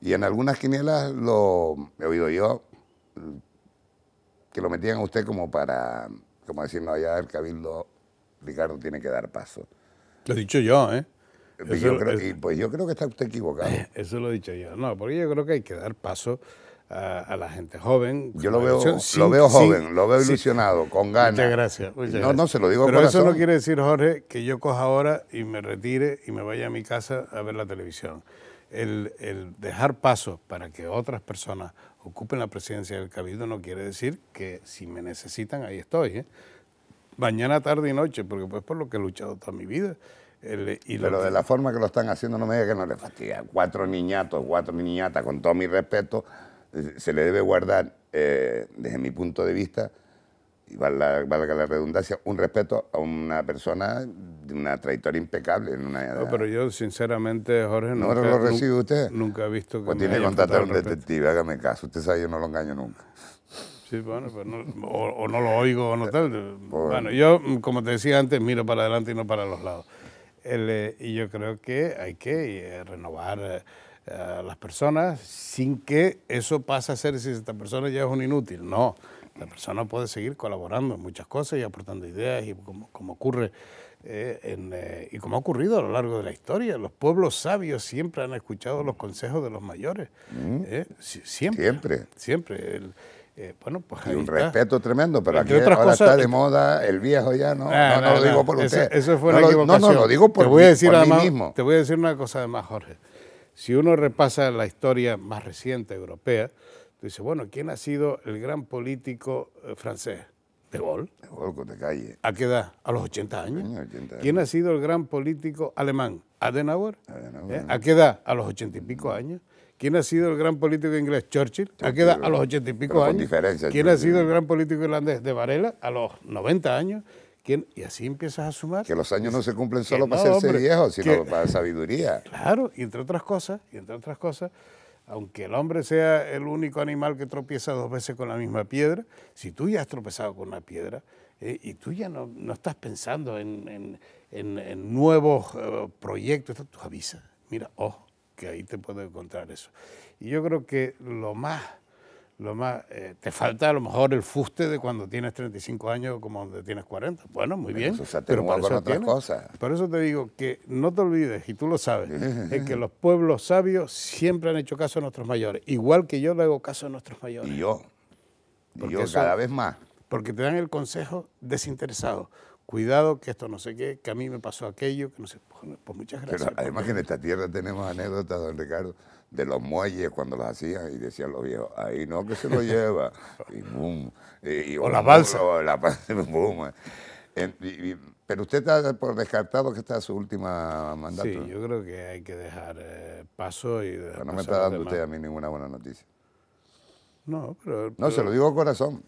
Y en algunas quinielas lo he oído yo, que lo metían a usted como para, como decirnos allá el cabildo, Ricardo tiene que dar paso. Lo he dicho yo, ¿eh? Pues yo, creo, que está usted equivocado. Eh, eso lo he dicho yo. No, porque yo creo que hay que dar paso a, la gente joven. Yo lo veo, lo veo joven, lo veo ilusionado, con ganas. Muchas gracias. no, no se lo digo Pero eso no quiere decir, Jorge, que yo coja ahora y me retire y me vaya a mi casa a ver la televisión. El, dejar paso para que otras personas ocupen la presidencia del Cabildo no quiere decir que si me necesitan, ahí estoy. ¿eh? Mañana, tarde y noche, porque pues por lo que he luchado toda mi vida. Pero de la forma que lo están haciendo, no me diga que no le fastidia. Cuatro niñatos, cuatro niñatas, con todo mi respeto, eh, se le debe guardar, eh, desde mi punto de vista, y valga, la redundancia, un respeto a una persona de una trayectoria impecable. En una pero yo sinceramente, Jorge, ¿No nunca, lo recibe usted? Nunca he visto que... Pues tiene que contratar a un detective, hágame caso. Usted sabe, yo no lo engaño nunca. Sí, bueno, no, o, no lo oigo o no tal. Bueno, yo, como te decía antes, miro para adelante y no para los lados. Eh, y yo creo que hay que eh, renovar eh, a las personas sin que eso pase a ser si esta persona ya es un inútil. No, la persona puede seguir colaborando en muchas cosas y aportando ideas y como, ocurre y como ha ocurrido a lo largo de la historia. Los pueblos sabios siempre han escuchado los consejos de los mayores. Mm. siempre. Siempre. Siempre. El, eh, bueno, pues y un respeto tremendo, pero aquí ahora está de moda el viejo ya, ¿no? Ah, no, lo digo por usted. Eso, no, una lo, no, lo digo por, te voy a decir mí mismo. Te voy a decir una cosa más, Jorge. Si uno repasa la historia más reciente europea, dice, bueno, ¿quién ha sido el gran político eh, francés? De Gaulle. De Gaulle, de calle. ¿A qué edad? A los 80 años. ¿Quién ha sido el gran político alemán? Adenauer. ¿eh? ¿A qué edad? A los 80 y pico años. ¿Quién ha sido el gran político inglés? Churchill, ha quedado a los ochenta y pico años. diferencia, ¿Quién ha sido el gran político irlandés? De Varela, a los 90 años. ¿Quién? Y así empiezas a sumar. Que los años no se cumplen solo para hacerse viejos, sino para sabiduría. Claro, y entre otras cosas, y entre otras cosas, aunque el hombre sea el único animal que tropieza dos veces con la misma piedra, si tú ya has tropezado con una piedra eh, y tú ya no, no estás pensando en, en, nuevos eh, proyectos, tú avisas, mira, ojo, que ahí te puedes encontrar eso. Y yo creo que lo más, lo más, eh, te falta a lo mejor el fuste de cuando tienes 35 años como donde tienes 40. Bueno, muy bien. pero por eso, otras por eso te digo que no te olvides, y tú lo sabes, es que los pueblos sabios siempre han hecho caso a nuestros mayores, igual que yo le hago caso a nuestros mayores. Y yo, y yo cada vez más. Porque te dan el consejo desinteresado cuidado, que esto no sé qué, que a mí me pasó aquello, que no sé, pues, pues muchas gracias. Pero además que en esta tierra tenemos anécdotas, don Ricardo, de los muelles cuando los hacían y decían los viejos, ahí no que se lo lleva, y boom. Y, o la balsa. O la balsa, boom. pero usted está por descartado que está su última mandato. Sí, yo creo que hay que dejar eh, paso y... Dejar pero no me está dando usted a mí ninguna buena noticia. No, pero, No, se lo digo corazón,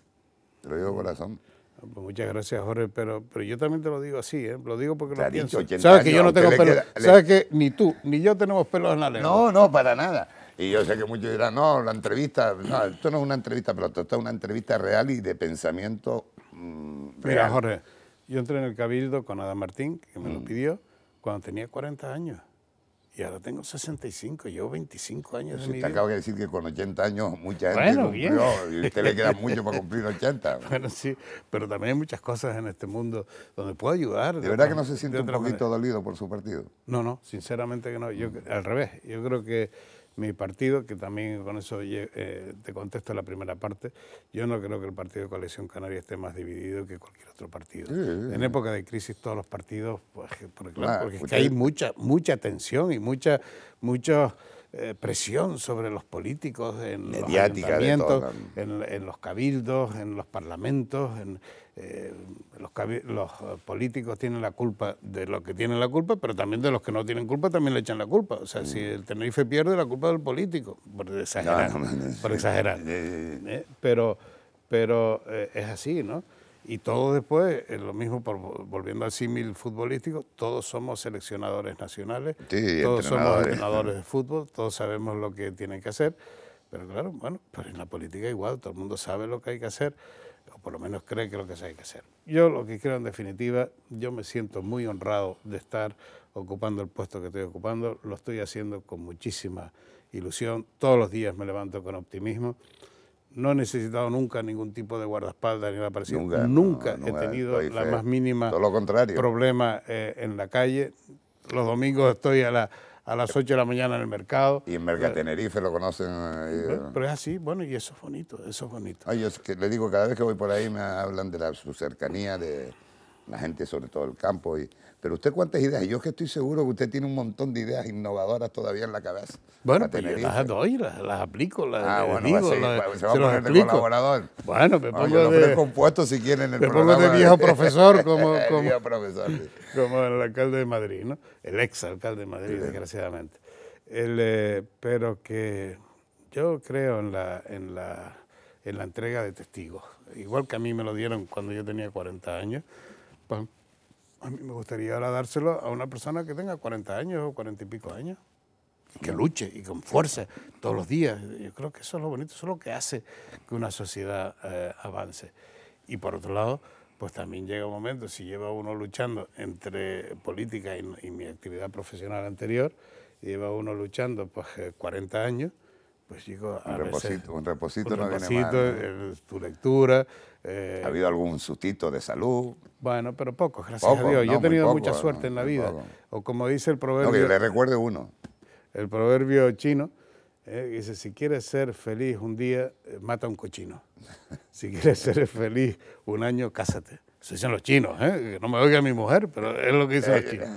se lo digo mm. corazón. Ah, pues muchas gracias, Jorge, pero, pero yo también te lo digo así, ¿eh? lo digo porque lo Sabes que yo no tengo pelo, sabes que ni tú ni yo tenemos pelos en la lengua. No, no, para nada. Y yo sé que muchos dirán, no, la entrevista, esto no es una entrevista pero esto es una entrevista real y de pensamiento mm, Mira, Jorge, yo entré en el Cabildo con Adam Martín, que me lo mm. pidió, cuando tenía 40 años. Y ahora tengo 65, llevo 25 años de mi te acabo de decir que con 80 años mucha gente bueno, Bien. Y a usted le queda mucho para cumplir 80. Bueno, sí, pero también hay muchas cosas en este mundo donde puedo ayudar. ¿De, verdad que no se siente un poquito dolido por su partido? No, no, sinceramente que no. Yo, mm. al revés, yo creo que mi partido, que también con eso eh, te contesto la primera parte, yo no creo que el partido de Coalición Canaria esté más dividido que cualquier otro partido. En época de crisis todos los partidos, pues, porque, hay mucha, mucha tensión y mucha, mucha eh, presión sobre los políticos en los ayuntamientos, en, en, los cabildos, en los parlamentos, en, eh, los, los, eh, políticos tienen la culpa de los que tienen la culpa, pero también de los que no tienen culpa también le echan la culpa. O sea, si mm. el Tenerife pierde, la culpa del político, por exagerar. por exagerar. Eh, pero, pero es así, ¿no? Y todo después, lo mismo, por, volviendo al símil futbolístico, todos somos seleccionadores nacionales, todos somos entrenadores de fútbol, todos sabemos lo que tienen que hacer, pero claro, bueno, pero en la política igual, todo el mundo sabe lo que hay que hacer por lo menos cree que lo que se hay que hacer. Yo lo que creo en definitiva, yo me siento muy honrado de estar ocupando el puesto que estoy ocupando, lo estoy haciendo con muchísima ilusión, todos los días me levanto con optimismo. No he necesitado nunca ningún tipo de guardaespaldas ni nada parecido. Nunca, he tenido la más mínima lo problema eh, en la calle. Los domingos estoy a la, a las 8 de la mañana en el mercado. Y en Mercatenerife lo conocen. Eh, pero, es así, bueno, y eso es bonito, eso es bonito. Ay, yo es que le digo, cada vez que voy por ahí me hablan de la, su cercanía, de la gente, sobre todo el campo, y pero usted cuántas ideas, yo que estoy seguro que usted tiene un montón de ideas innovadoras todavía en la cabeza. Bueno, pues, las doy, las, aplico, las, ah, digo, se colaborador. Bueno, me pongo de, compuesto si quieren el me pongo de viejo profesor como, el alcalde de Madrid, ¿no? El ex alcalde de Madrid, desgraciadamente. Eh, pero que yo creo en la, en en la entrega de testigos. Igual que a mí me lo dieron cuando yo tenía 40 años. Pues, a mí me gustaría ahora dárselo a una persona que tenga 40 años o 40 y pico años, que mm. luche y con fuerza todos los días. Yo creo que eso es lo bonito, eso es lo que hace que una sociedad eh, avance. Y por otro lado, pues también llega un momento, si lleva uno luchando entre política y, y mi actividad profesional anterior, lleva uno luchando pues 40 eh, años, pues, un, reposito, un reposito, eh, tu lectura. Eh. ¿Ha habido algún sustito de salud? Bueno, pero poco, gracias poco, a Dios. Yo he tenido mucha suerte en la vida. O como dice el proverbio... No, que le recuerde uno. El proverbio chino eh, dice, si quieres ser feliz un día, mata a un cochino. si quieres ser feliz un año, cásate. Eso dicen los chinos, que no me oiga mi mujer, pero es lo que dicen los chinos.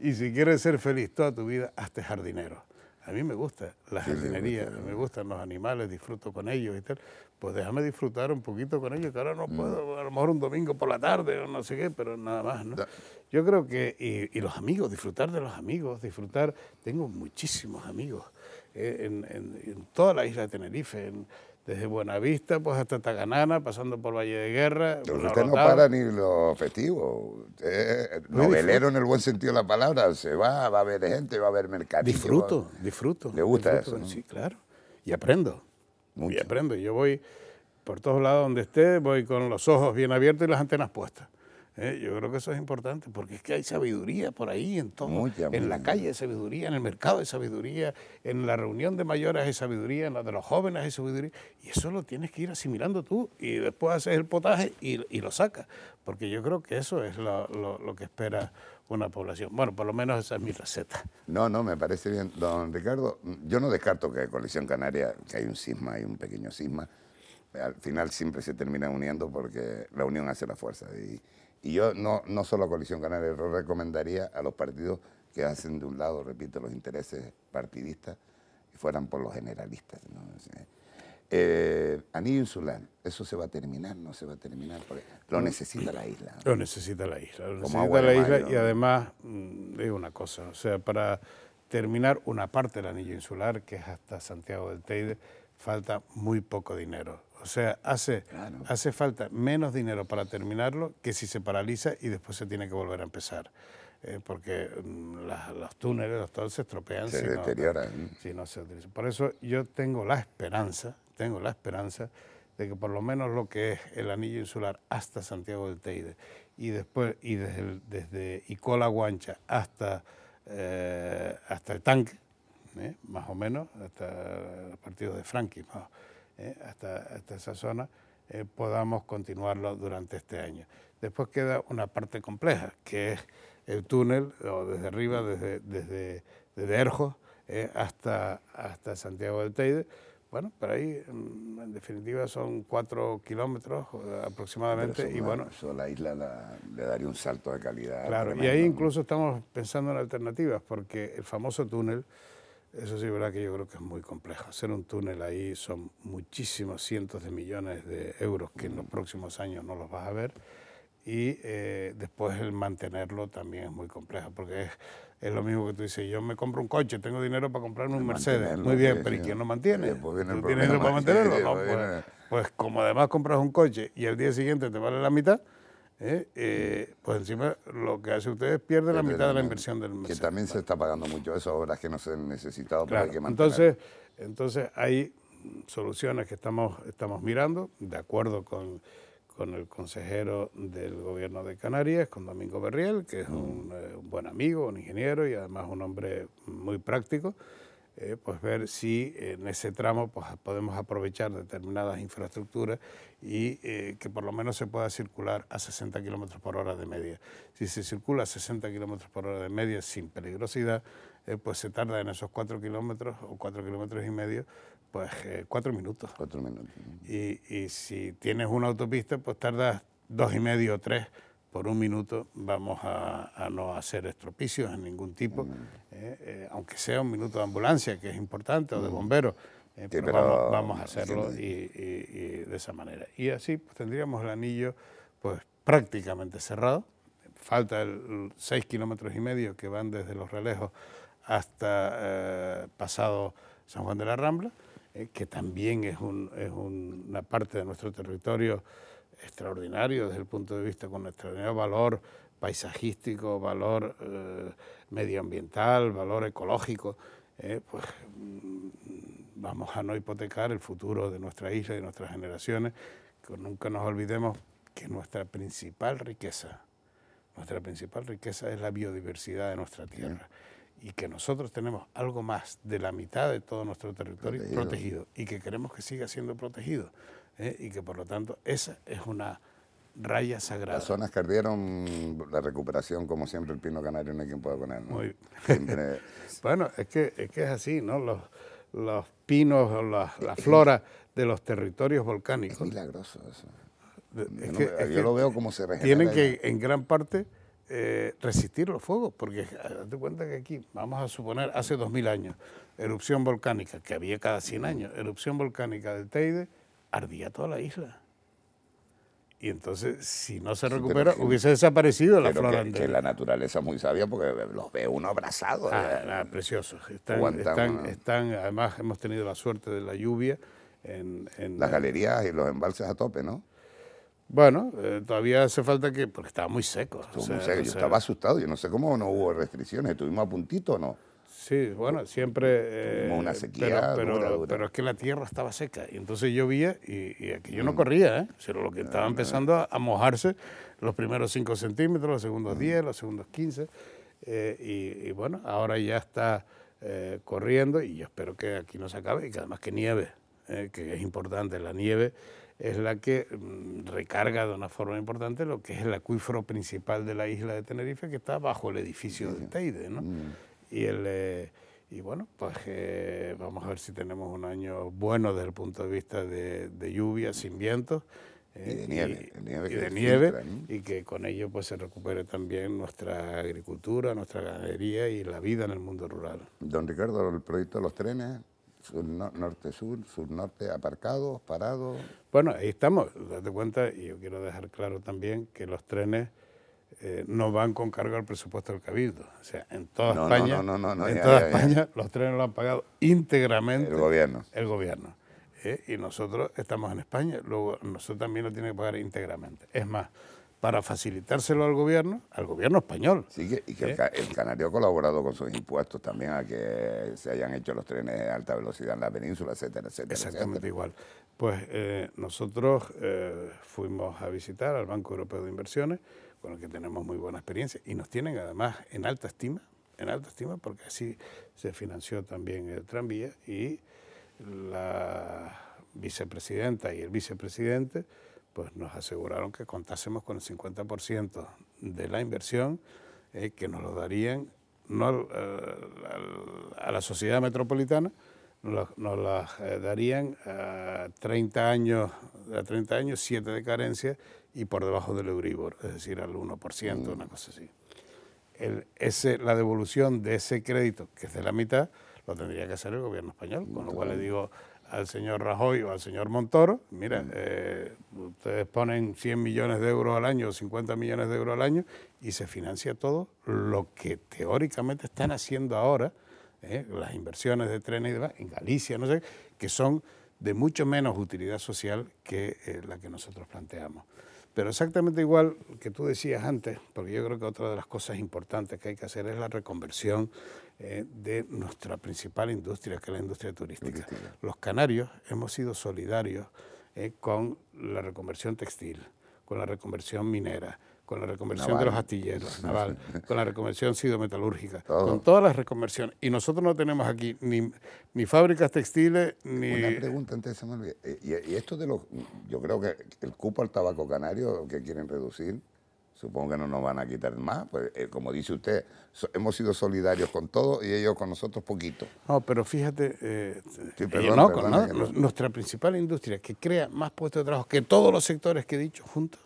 Y si quieres ser feliz toda tu vida, hazte jardinero a mí me gusta la jardinería, me gustan los animales, disfruto con ellos y tal, pues déjame disfrutar un poquito con ellos, que ahora no mm. puedo, a lo mejor un domingo por la tarde o no sé qué, pero nada más, ¿no? Yo creo que, y, los amigos, disfrutar de los amigos, disfrutar, tengo muchísimos amigos eh, en, en, toda la isla de Tenerife, en, desde Buenavista pues hasta Taganana, pasando por Valle de Guerra. Pero usted no para ni los festivos. Eh, novelero en el buen sentido de la palabra. Se va, va a haber gente, va a haber mercadillo. Disfruto, disfruto. ¿Le gusta eso? Sí, claro. Y aprendo. Mucho. Y aprendo. Yo voy por todos lados donde esté, voy con los ojos bien abiertos y las antenas puestas. Eh, yo creo que eso es importante porque es que hay sabiduría por ahí en todo. en la calle hay sabiduría, en el mercado hay sabiduría, en la reunión de mayores hay sabiduría, en la de los jóvenes hay sabiduría. Y eso lo tienes que ir asimilando tú y después haces el potaje y, lo sacas. Porque yo creo que eso es lo, que espera una población. Bueno, por lo menos esa es mi receta. No, no, me parece bien. Don Ricardo, yo no descarto que Coalición Canaria, que hay un cisma, hay un pequeño cisma, al final siempre se termina uniendo porque la unión hace la fuerza. Y, y yo no, no solo a Coalición Canaria, recomendaría a los partidos que hacen de un lado, repito, los intereses partidistas y fueran por los generalistas. Eh, anillo insular, eso se va a terminar, no se va a terminar, porque lo mm. necesita la isla. Lo necesita la isla, lo necesita la isla y además mm, es una cosa, o sea, para terminar una parte del anillo insular, que es hasta Santiago del Teide, falta muy poco dinero. O sea, hace, hace falta menos dinero para terminarlo que si se paraliza y después se tiene que volver a empezar. Eh, porque mm, los túneles, los todos se estropean. Se deterioran. No, se utilizan. Por eso yo tengo la esperanza, tengo la esperanza de que por lo menos lo que es el anillo insular hasta Santiago del Teide y después y desde, desde Icola Guancha hasta, eh, hasta el tanque, ¿eh? más o menos, hasta los partidos de menos. Eh, hasta, hasta, esa zona, eh, podamos continuarlo durante este año. Después queda una parte compleja, que es el túnel, desde arriba, desde, desde, desde Erjo eh, hasta, hasta Santiago del Teide. Bueno, por ahí, mm, en definitiva, son cuatro kilómetros aproximadamente. Eso, y bueno, eso la isla le daría un salto de calidad. Claro, y ahí incluso estamos pensando en alternativas, porque el famoso túnel eso sí, verdad que yo creo que es muy complejo. Hacer un túnel ahí son muchísimos cientos de millones de euros que en los mm. próximos años no los vas a ver. Y eh, después el mantenerlo también es muy complejo, porque es, lo mismo que tú dices, yo me compro un coche, tengo dinero para comprarme un Mercedes. Muy bien, pero ¿y quién lo mantiene? Pues ¿Tú tienes dinero para mantenerlo? pues, pues, pues como además compras un coche y al día siguiente te vale la mitad, ¿eh? eh, pues encima lo que hace es pierde la mitad de la inversión del mes. Que también se está pagando mucho eso, obras que no se han necesitado para que Entonces, entonces hay soluciones que estamos, estamos mirando, de acuerdo con, el consejero del gobierno de Canarias, con Domingo Berriel, que es mm. eh, un buen amigo, un ingeniero y además un hombre muy práctico. Eh, pues ver si en ese tramo pues, podemos aprovechar determinadas infraestructuras y eh, que por lo menos se pueda circular a 60 kilómetros por hora de media. Si se circula a 60 kilómetros por hora de media sin peligrosidad, eh, pues se tarda en esos 4 kilómetros o 4 kilómetros y medio, pues 4 minutos. 4 minutos. Y, y si tienes una autopista, pues tardas 2 y medio o 3 por un minuto vamos a, no hacer estropicios en ningún tipo, mm. eh, eh, aunque sea un minuto de ambulancia, que es importante, o de mm. bomberos, eh, pero, vamos, a hacerlo de esa manera. Y así pues, tendríamos el anillo pues, prácticamente cerrado, falta el 6 kilómetros y medio que van desde Los Relejos hasta pasado San Juan de la Rambla, que también es, una parte de nuestro territorio extraordinario desde el punto de vista con extraordinario valor paisajístico, valor eh, medioambiental, valor ecológico, eh, pues mm, vamos a no hipotecar el futuro de nuestra isla y de nuestras generaciones, que nunca nos olvidemos que nuestra principal riqueza, nuestra principal riqueza es la biodiversidad de nuestra tierra. Y que nosotros tenemos algo más de la mitad de todo nuestro territorio protegido y que queremos que siga siendo protegido ¿eh? y que por lo tanto esa es una raya sagrada. Las zonas que ardieron, la recuperación, como siempre, el pino canario no hay quien pueda poner. bueno, es que, es que es así, ¿no? Los, pinos, o la flora de los territorios volcánicos. Es milagroso eso. yo, lo veo como se regenera. Tienen que, en gran parte, eh, resistir los fuegos, porque date cuenta que aquí, vamos a suponer, hace 2000 años, erupción volcánica, que había cada 100 años, erupción volcánica de Teide, ardía toda la isla. Y entonces, si no se recupera, hubiese desaparecido la flora. Que, que, la naturaleza muy sabia porque los ve uno abrazado. Ah, eh. Están, están, además, hemos tenido la suerte de la lluvia. En, Las galerías y los embalses a tope, ¿no? Bueno, eh, todavía hace falta que. porque estaba muy seco. estaba asustado, yo no sé cómo no hubo restricciones, estuvimos a puntito o no. Sí, bueno, siempre... Eh, una sequía pero, pero, es que la tierra estaba seca. Y entonces llovía y, y aquí yo no mm. corría, ¿eh? Sino lo que estaba ah, empezando a, mojarse los primeros 5 centímetros, los segundos 10, mm. los segundos 15. Eh, y, bueno, ahora ya está eh, corriendo y yo espero que aquí no se acabe y que además que nieve, ¿eh? que es importante. La nieve es la que mm, recarga de una forma importante lo que es el acuífero principal de la isla de Tenerife, que está bajo el edificio de Teide, ¿no? y el... Eh, y bueno, pues eh, vamos a ver si tenemos un año bueno desde el punto de vista de, lluvia, sin vientos. y eh, de nieve. Y, de nieve, y, que con ello pues se recupere también nuestra agricultura, nuestra ganadería y la vida en el mundo rural. Don Ricardo, el proyecto de los trenes, norte-sur, sur-norte, aparcados, parados. Bueno, ahí estamos, date cuenta, y yo quiero dejar claro también que los trenes eh, no van con cargo al presupuesto del Cabildo. O sea, en toda España, en toda España los trenes lo han pagado íntegramente el gobierno. El gobierno. Eh, y nosotros estamos en España, luego nosotros también lo tienen que pagar íntegramente. Es más, para facilitárselo al gobierno, al gobierno español. Sí, que, y que el, eh. canario ha colaborado con sus impuestos también a que se hayan hecho los trenes de alta velocidad en la península, etcétera, etcétera. Exactamente igual. Pues nosotros fuimos a visitar al Banco Europeo de Inversiones con el que tenemos muy buena experiencia y nos tienen además en alta estima, en alta estima porque así se financió también el tranvía y la vicepresidenta y el vicepresidente pues nos aseguraron que contásemos con el 50% de la inversión eh, que nos lo darían eh, a la sociedad metropolitana, nos, las eh, darían ah, a 30 años, a 30 años, 7 de carencia y por debajo del Euribor, es decir, al 1%, mm. una cosa así. la devolución de ese crédito, que es de la mitad, lo tendría que hacer el gobierno español, mm, con lo cual le digo al señor Rajoy o al señor Montoro, mira, mm. eh, ustedes ponen 100 millones de euros al año o 50 millones de euros al año y se financia todo lo que teóricamente están haciendo ahora ¿eh? las inversiones de trenes en Galicia, no sé, que son de mucho menos utilidad social que eh, la que nosotros planteamos. Pero exactamente igual que tú decías antes, porque yo creo que otra de las cosas importantes que hay que hacer es la reconversión eh, de nuestra principal industria, que es la industria turística. Los canarios hemos sido solidarios con la reconversión textil, con la reconversión minera, con la reconversión de los astilleros, naval, con la reconversión sidometalúrgica, con todas las reconversiones. Y nosotros no tenemos aquí ni, fábricas textiles, ni... Una pregunta antes, se me eh, Y, esto de los... Yo creo que el cupo al tabaco canario que quieren reducir, supongo que no nos van a quitar más, pues eh, como dice usted, hemos sido solidarios con todos y ellos con nosotros poquito. No, pero fíjate, eh, perdón, nuestra principal industria que crea más puestos de trabajo que todos los sectores que he dicho juntos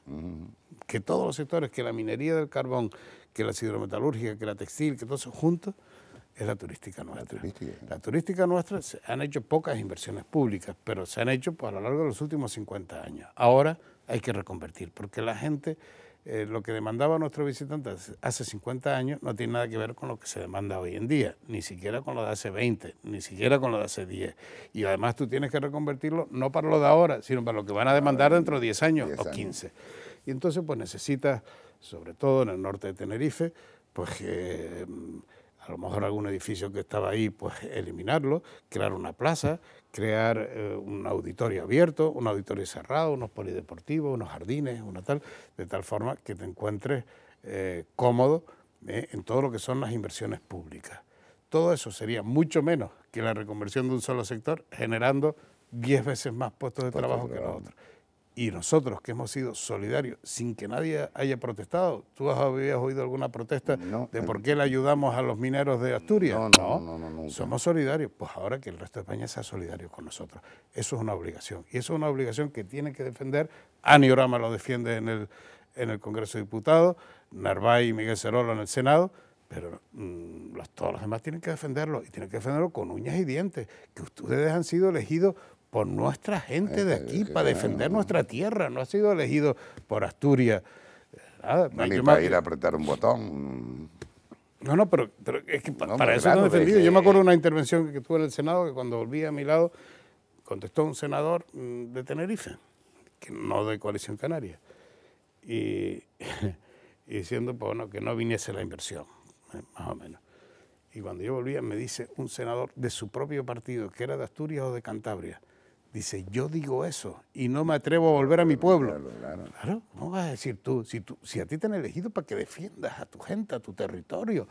que todos los sectores, que la minería del carbón, que la hidrometalúrgica, que la textil, que todo eso juntos, es la turística nuestra. Eh. La turística, nuestra, se han hecho pocas inversiones públicas, pero se han hecho pues, a lo largo de los últimos 50 años. Ahora hay que reconvertir, porque la gente, eh, lo que demandaba nuestro visitante hace 50 años no tiene nada que ver con lo que se demanda hoy en día, ni siquiera con lo de hace 20, ni siquiera con lo de hace 10. Y además tú tienes que reconvertirlo no para lo de ahora, sino para lo que van a demandar dentro de 10 años. o 15. Y entonces pues necesitas, sobre todo en el norte de Tenerife, pues que mm, a lo mejor algún edificio que estaba ahí, pues eliminarlo, crear una plaza, crear eh, un auditorio abierto, un auditorio cerrado, unos polideportivos, unos jardines, una tal, de tal forma que te encuentres eh, cómodo eh, en todo lo que son las inversiones públicas. Todo eso sería mucho menos que la reconversión de un solo sector, generando 10 veces más puestos de trabajo que los otros y nosotros que hemos sido solidarios sin que nadie haya protestado. ¿Tú habías oído alguna protesta de por qué le ayudamos a los mineros de Asturias? No, no, no, no, Somos solidarios. Pues ahora que el resto de España sea solidario con nosotros. Eso es una obligación. Y eso es una obligación que tiene que defender. Aniorama lo defiende en el, en el Congreso de Diputados, Narváez y Miguel Cerolo en el Senado pero mm, todos los demás tienen que defenderlo y tienen que defenderlo con uñas y dientes, que ustedes han sido elegidos por nuestra gente de aquí, para defender nuestra tierra, no ha sido elegido por Asturias. ni para ir a apretar un botón. No, no, pero, es que para, eso no he defendido. Yo me acuerdo de eh, una intervención que tuve en el Senado que cuando volví a mi lado contestó un senador mm, de Tenerife, que no de Coalición Canaria, y, diciendo pues, bueno, que no viniese la inversión, eh, más o menos. Y cuando yo volvía me dice un senador de su propio partido, que era de Asturias o de Cantabria, Dice, yo digo eso y no me atrevo a volver a mi pueblo. Claro, claro. claro vas a decir tú si, tú, si a ti te han elegido para que defiendas a tu gente, a tu territorio,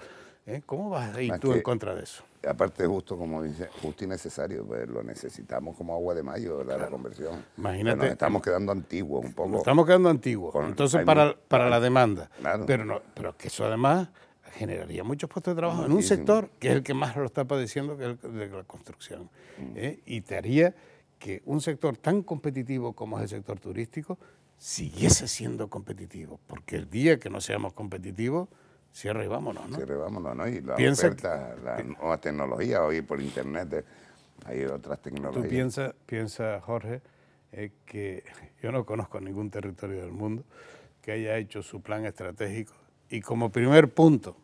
¿eh? ¿cómo vas a ir tú en contra de eso? Aparte, justo como dice, justo y necesario, pues lo necesitamos como agua de mayo, la conversión. Imagínate. nos estamos quedando antiguos un poco. estamos quedando antiguos. Entonces, para, para la demanda. Pero, no, pero que eso además generaría muchos puestos de trabajo en un sector que es el que más lo está padeciendo, que es el de la construcción. Mm. ¿eh? Y te haría que un sector tan competitivo como es el sector turístico siguiese siendo competitivo, porque el día que no seamos competitivos, cierre y vámonos, ¿no? Cierre y vámonos, ¿no? Y la oferta, la nueva tecnología, hoy por internet eh, hay otras tecnologías. Tú piensa piensa, Jorge, eh, que yo no conozco ningún territorio del mundo que haya hecho su plan estratégico y como primer punto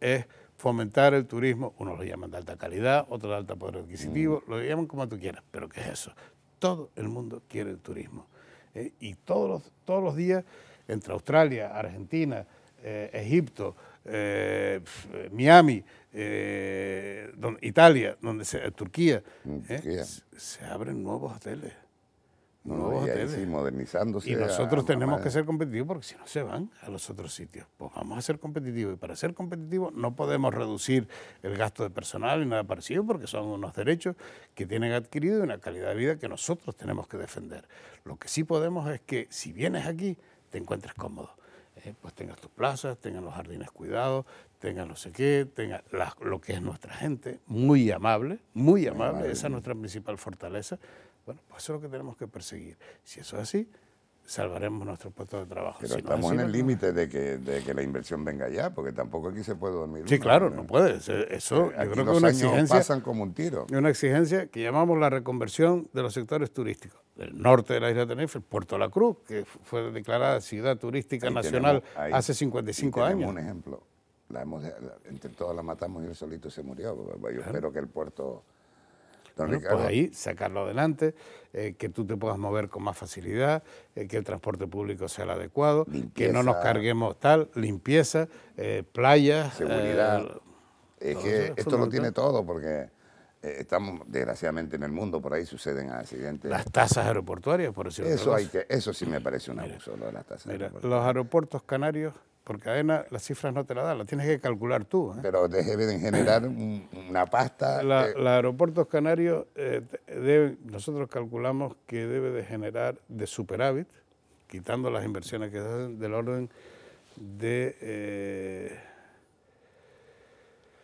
es fomentar el turismo, unos lo llaman de alta calidad, otros de alta poder adquisitivo, mm. lo llaman como tú quieras, pero ¿qué es eso? Todo el mundo quiere el turismo. ¿eh? y todos los, todos los días, entre Australia, Argentina, eh, Egipto, eh, Miami, Italia, donde Turquía, se abren nuevos hoteles y nosotros tenemos que ser competitivos porque si no se van a los otros sitios. Pues vamos a ser competitivos. Y para ser competitivos no podemos reducir el gasto de personal y nada parecido porque son unos derechos que tienen adquirido y una calidad de vida que nosotros tenemos que defender. Lo que sí podemos es que si vienes aquí te encuentres cómodo. Eh, pues tengas tus plazas, tengas los jardines cuidados, tengas lo sé qué, tengas lo que es nuestra gente, muy amable, muy amable, amable. esa es nuestra principal fortaleza bueno, pues eso es lo que tenemos que perseguir. Si eso es así, salvaremos nuestros puestos de trabajo. Pero estamos en el pues límite de que, de que, la inversión venga ya, porque tampoco aquí se puede dormir. Sí, claro, no puede. Eso eh, una años pasan como un tiro. Una exigencia que llamamos la reconversión de los sectores turísticos. El norte de la isla de Tenerife, el Puerto la Cruz, que fue declarada ciudad turística nacional hace 55 años. Un ejemplo. La hemos, entre todos la matamos y él solito se murió. Yo espero que el puerto pues ahí sacarlo adelante, eh, que tú te puedas mover con más facilidad, eh, que el transporte público sea el adecuado, que no nos carguemos tal, limpieza, eh, playas. Eh, Seguridad. que esto lo tiene todo porque estamos desgraciadamente en el mundo, por ahí suceden accidentes. Las tasas aeroportuarias, por decirlo eso Eso sí me parece un abuso, lo de las tasas. Mira, los aeropuertos canarios porque cadena las cifras no te las da, las tienes que calcular tú. ¿eh? ...pero Pero deben generar una pasta. Eh. Los aeropuertos canarios, eh, nosotros calculamos que debe de generar de superávit, quitando las inversiones que se hacen, del orden de...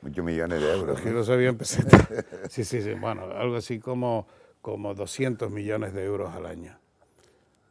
Muchos millones de euros. Yo lo sabía sí, sí, sí, bueno, algo así como, como 200 millones de euros al año.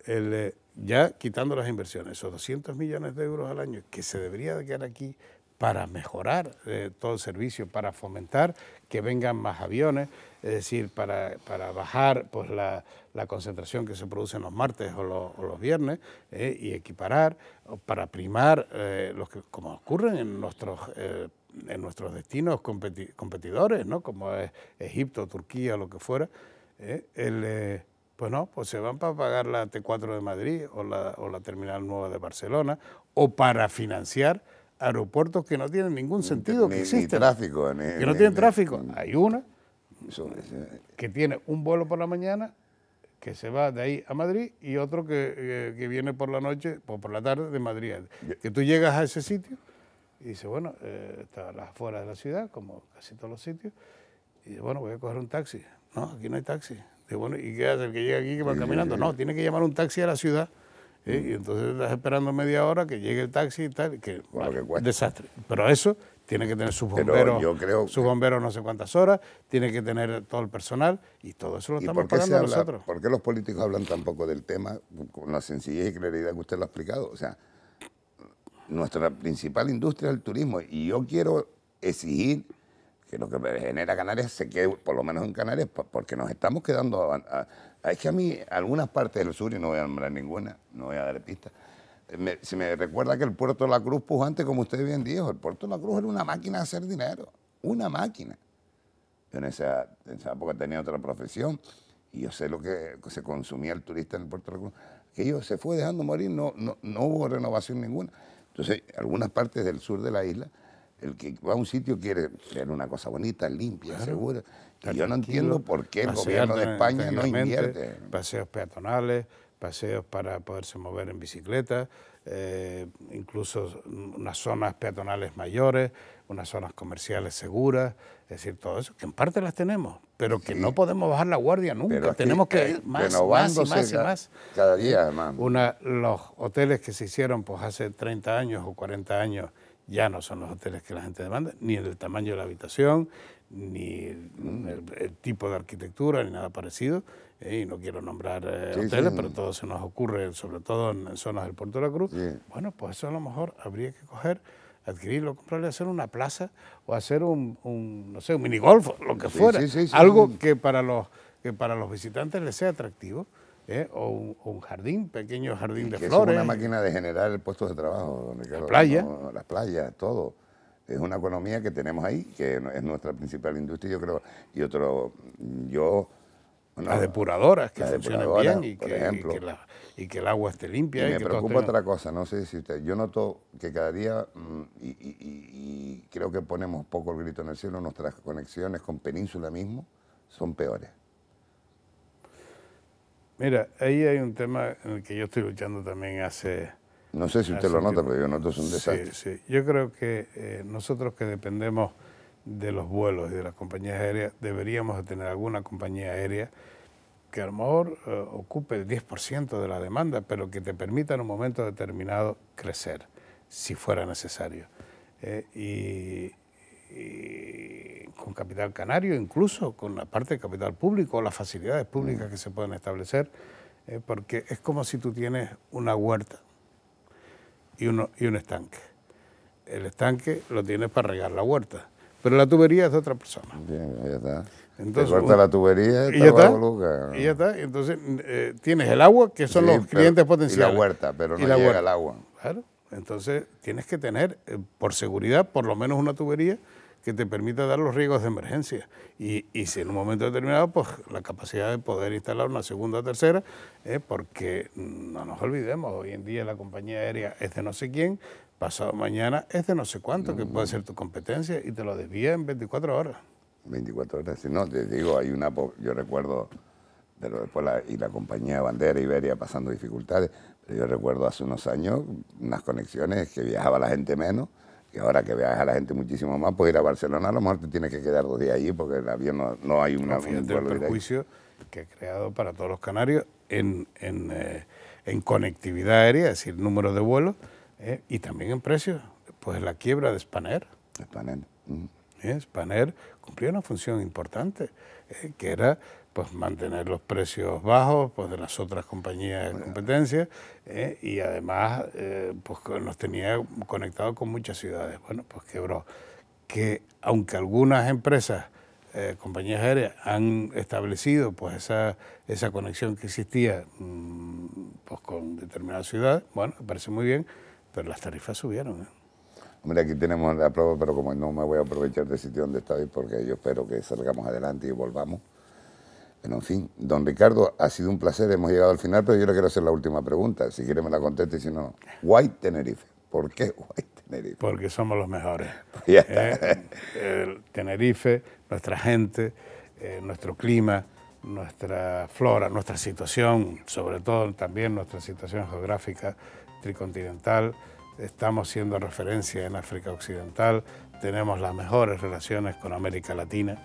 El, ya quitando las inversiones, esos 200 millones de euros al año que se debería de quedar aquí para mejorar eh, todo el servicio, para fomentar que vengan más aviones, es decir, para, bajar pues, la, concentración que se produce en los martes o, los viernes eh, y equiparar, para primar, eh, los que, como ocurren en nuestros, en nuestros destinos competidores, como es Egipto, Turquía, lo que fuera, el pues no, pues se van para pagar la T4 de Madrid o la, Terminal Nueva de Barcelona o para financiar aeropuertos que no tienen ningún sentido que existen. Ni tráfico. que no tienen tráfico. Hay una eh. que tiene un vuelo por la mañana que se va de ahí a Madrid y otro que, eh, viene por la noche, o por la tarde de Madrid. Que tú llegas a ese sitio y dices, bueno, eh, está las afueras de la ciudad, como casi todos los sitios, y bueno, voy a coger un taxi. No, aquí no hay taxi, bueno, ¿y qué hace el que llega aquí que va caminando? No, tiene que llamar un taxi a la ciudad. ¿eh? Y entonces estás esperando media hora que llegue el taxi y tal, que, desastre. Pero eso tiene que tener sus bomberos, yo creo sus bomberos no sé cuántas horas, tiene que tener todo el personal y todo eso lo estamos pagando nosotros. ¿Por qué los políticos hablan tan poco del tema con la sencillez y claridad que usted lo ha explicado? O sea, nuestra principal industria es el turismo y yo quiero exigir que lo que genera Canarias se quede, por lo menos en Canarias, pues, porque nos estamos quedando... es que a mí algunas partes del sur, y no voy a nombrar ninguna, no voy a dar pista. se me recuerda que el puerto de la Cruz, pues antes, como usted bien dijo, el puerto de la Cruz era una máquina de hacer dinero, una máquina. Yo en esa, esa época tenía otra profesión y yo sé lo que se consumía el turista en el puerto de la Cruz, que se fue dejando morir, no, no, no hubo renovación ninguna. Entonces, algunas partes del sur de la isla el que va a un sitio quiere ver una cosa bonita, limpia, segura. Y yo no entiendo por qué el gobierno de España no invierte. Paseos peatonales, paseos para poderse mover en bicicleta, eh, incluso unas zonas peatonales mayores, unas zonas comerciales seguras, es decir, todo eso, que en parte las tenemos, pero que no podemos bajar la guardia nunca, tenemos que más, y más y más. Cada día, además. Una, los hoteles que se hicieron pues, hace 30 años o 40 años ya no son los hoteles que la gente demanda, ni el tamaño de la habitación, ni el, mm. tipo de arquitectura, ni nada parecido. Eh, y no quiero nombrar eh, hoteles, pero todo se nos ocurre, sobre todo en zonas del Puerto de la Cruz. Bueno, pues eso a lo mejor habría que coger adquirirlo, comprarle, hacer una plaza o hacer un, un no sé, un lo que fuera. algo que para los que para los visitantes les sea atractivo ¿eh? o, un, jardín, pequeño jardín de flores. Es una máquina de generar puestos de trabajo, La playa. las playas, todo. Es una economía que tenemos ahí, que es nuestra principal industria, yo creo. Y otro, yo. las depuradoras, que funcionen bien y que, ejemplo, y, que el agua esté limpia. me preocupa otra cosa, no sé si usted. Yo noto que cada día, mm, y, y creo que ponemos poco el grito en el cielo, nuestras conexiones con península mismo son peores. Mira, ahí hay un tema en el que yo estoy luchando también hace... No sé si usted lo nota, pero yo noto es un desastre. Sí, sí. Yo creo que eh, nosotros que dependemos de los vuelos y de las compañías aéreas, deberíamos tener alguna compañía aérea que a lo mejor eh, ocupe el 10% de la demanda, pero que te permita en un momento determinado crecer, si fuera necesario. Eh, y, eh, con capital canario, incluso con la parte de capital público, las facilidades públicas mm. que se pueden establecer, eh, porque es como si tú tienes una huerta y, uno, y un estanque. El estanque lo tienes para regar la huerta, pero la tubería es de otra persona. Bien, está. Entonces, la tubería y, ya está. Y ya está. Entonces eh, tienes el agua, que son los clientes potenciales. Y la huerta, pero no llega el agua. Claro. Entonces tienes que tener, por seguridad, por lo menos una tubería que te permita dar los riesgos de emergencia. Y, si en un momento determinado, pues la capacidad de poder instalar una segunda o tercera, eh, porque no nos olvidemos, hoy en día la compañía aérea es de no sé quién, pasado mañana es de no sé cuánto, que puede ser tu competencia, y te lo desvía en 24 horas. 24 horas, si no, te digo, hay una, yo recuerdo, pero después la, y la compañía Bandera Iberia pasando dificultades, pero yo recuerdo hace unos años unas conexiones que viajaba la gente menos y ahora que veas a la gente muchísimo más, pues ir a Barcelona a lo mejor te tienes que quedar dos días allí porque el avión no, hay una... No, el que ha creado para todos los canarios en, en, eh, conectividad aérea, es decir, número de vuelos eh, y también en precios. Pues la quiebra de Spanair. Spanair. Mm. Eh, una función importante, que era pues mantener los precios bajos pues de las otras compañías de competencia eh, y además eh, pues nos tenía conectado con muchas ciudades. Bueno, pues quebró. Que aunque algunas empresas, eh, compañías aéreas, han establecido pues esa, esa conexión que existía mm, pues, con determinadas ciudades, bueno, me parece muy bien, pero las tarifas subieron. Hombre, aquí tenemos la prueba, pero como no me voy a aprovechar del sitio donde estoy, porque yo espero que salgamos adelante y volvamos en fin, don Ricardo, ha sido un placer, hemos llegado al final, pero yo le quiero hacer la última pregunta. Si quiere me la conteste, si no. Guay Tenerife. ¿Por qué Guay Tenerife? Porque somos los mejores. Pues eh, Tenerife, nuestra gente, eh, nuestro clima, nuestra flora, nuestra situación, sobre todo también nuestra situación geográfica tricontinental. Estamos siendo referencia en África Occidental, tenemos las mejores relaciones con América Latina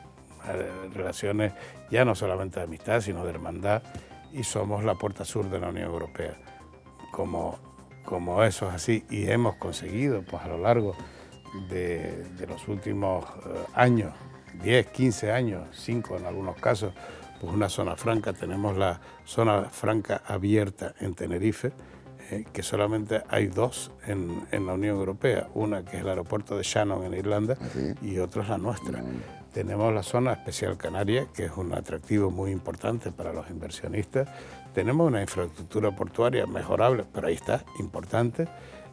eh, relaciones ya no solamente de amistad, sino de hermandad, y somos la puerta sur de la Unión Europea. Como, como eso es así, y hemos conseguido pues, a lo largo de, los últimos eh, años, 10, 15 años, 5 en algunos casos, pues una zona franca, tenemos la zona franca abierta en Tenerife, eh, que solamente hay dos en, en, la Unión Europea, una que es el aeropuerto de Shannon en Irlanda y otra es la nuestra. Mm. Tenemos la zona especial canaria, que es un atractivo muy importante para los inversionistas. Tenemos una infraestructura portuaria mejorable, pero ahí está, importante.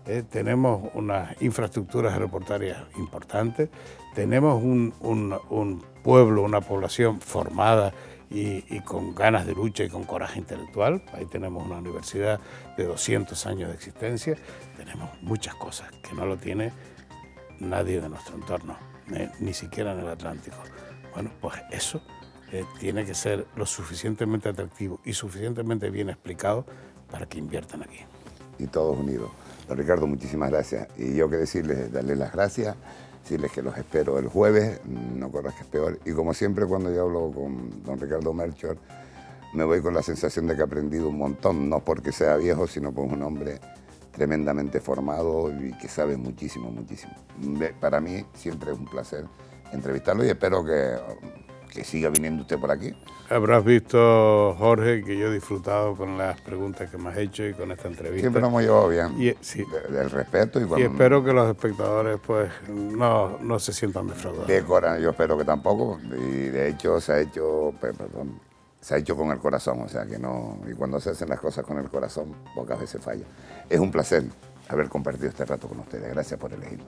Eh, tenemos unas infraestructuras aeroportuarias importantes. Tenemos un, pueblo, una población formada y, y, con ganas de lucha y con coraje intelectual. Ahí tenemos una universidad de 200 años de existencia. Tenemos muchas cosas que no lo tiene nadie de nuestro entorno. Eh, ni siquiera en el Atlántico. Bueno, pues eso eh, tiene que ser lo suficientemente atractivo y suficientemente bien explicado para que inviertan aquí. Y todos unidos. Don Ricardo, muchísimas gracias. Y yo que decirles, darles las gracias, decirles que los espero el jueves, no corras que es peor. Y como siempre cuando yo hablo con don Ricardo Melchor, me voy con la sensación de que he aprendido un montón, no porque sea viejo, sino porque es un hombre tremendamente formado y que sabe muchísimo, muchísimo. Para mí siempre es un placer entrevistarlo y espero que, que siga viniendo usted por aquí. Habrás visto, Jorge, que yo he disfrutado con las preguntas que me has hecho y con esta entrevista. Siempre nos hemos llevado bien. Y, eh, sí. de, del respeto. Y, y, espero que los espectadores pues no, no se sientan defraudados. De corazón, yo espero que tampoco. Y de hecho se ha hecho, perdón, se ha hecho con el corazón. O sea que no. Y cuando se hacen las cosas con el corazón, pocas veces falla. Es un placer haber compartido este rato con ustedes. Gracias por elegirnos.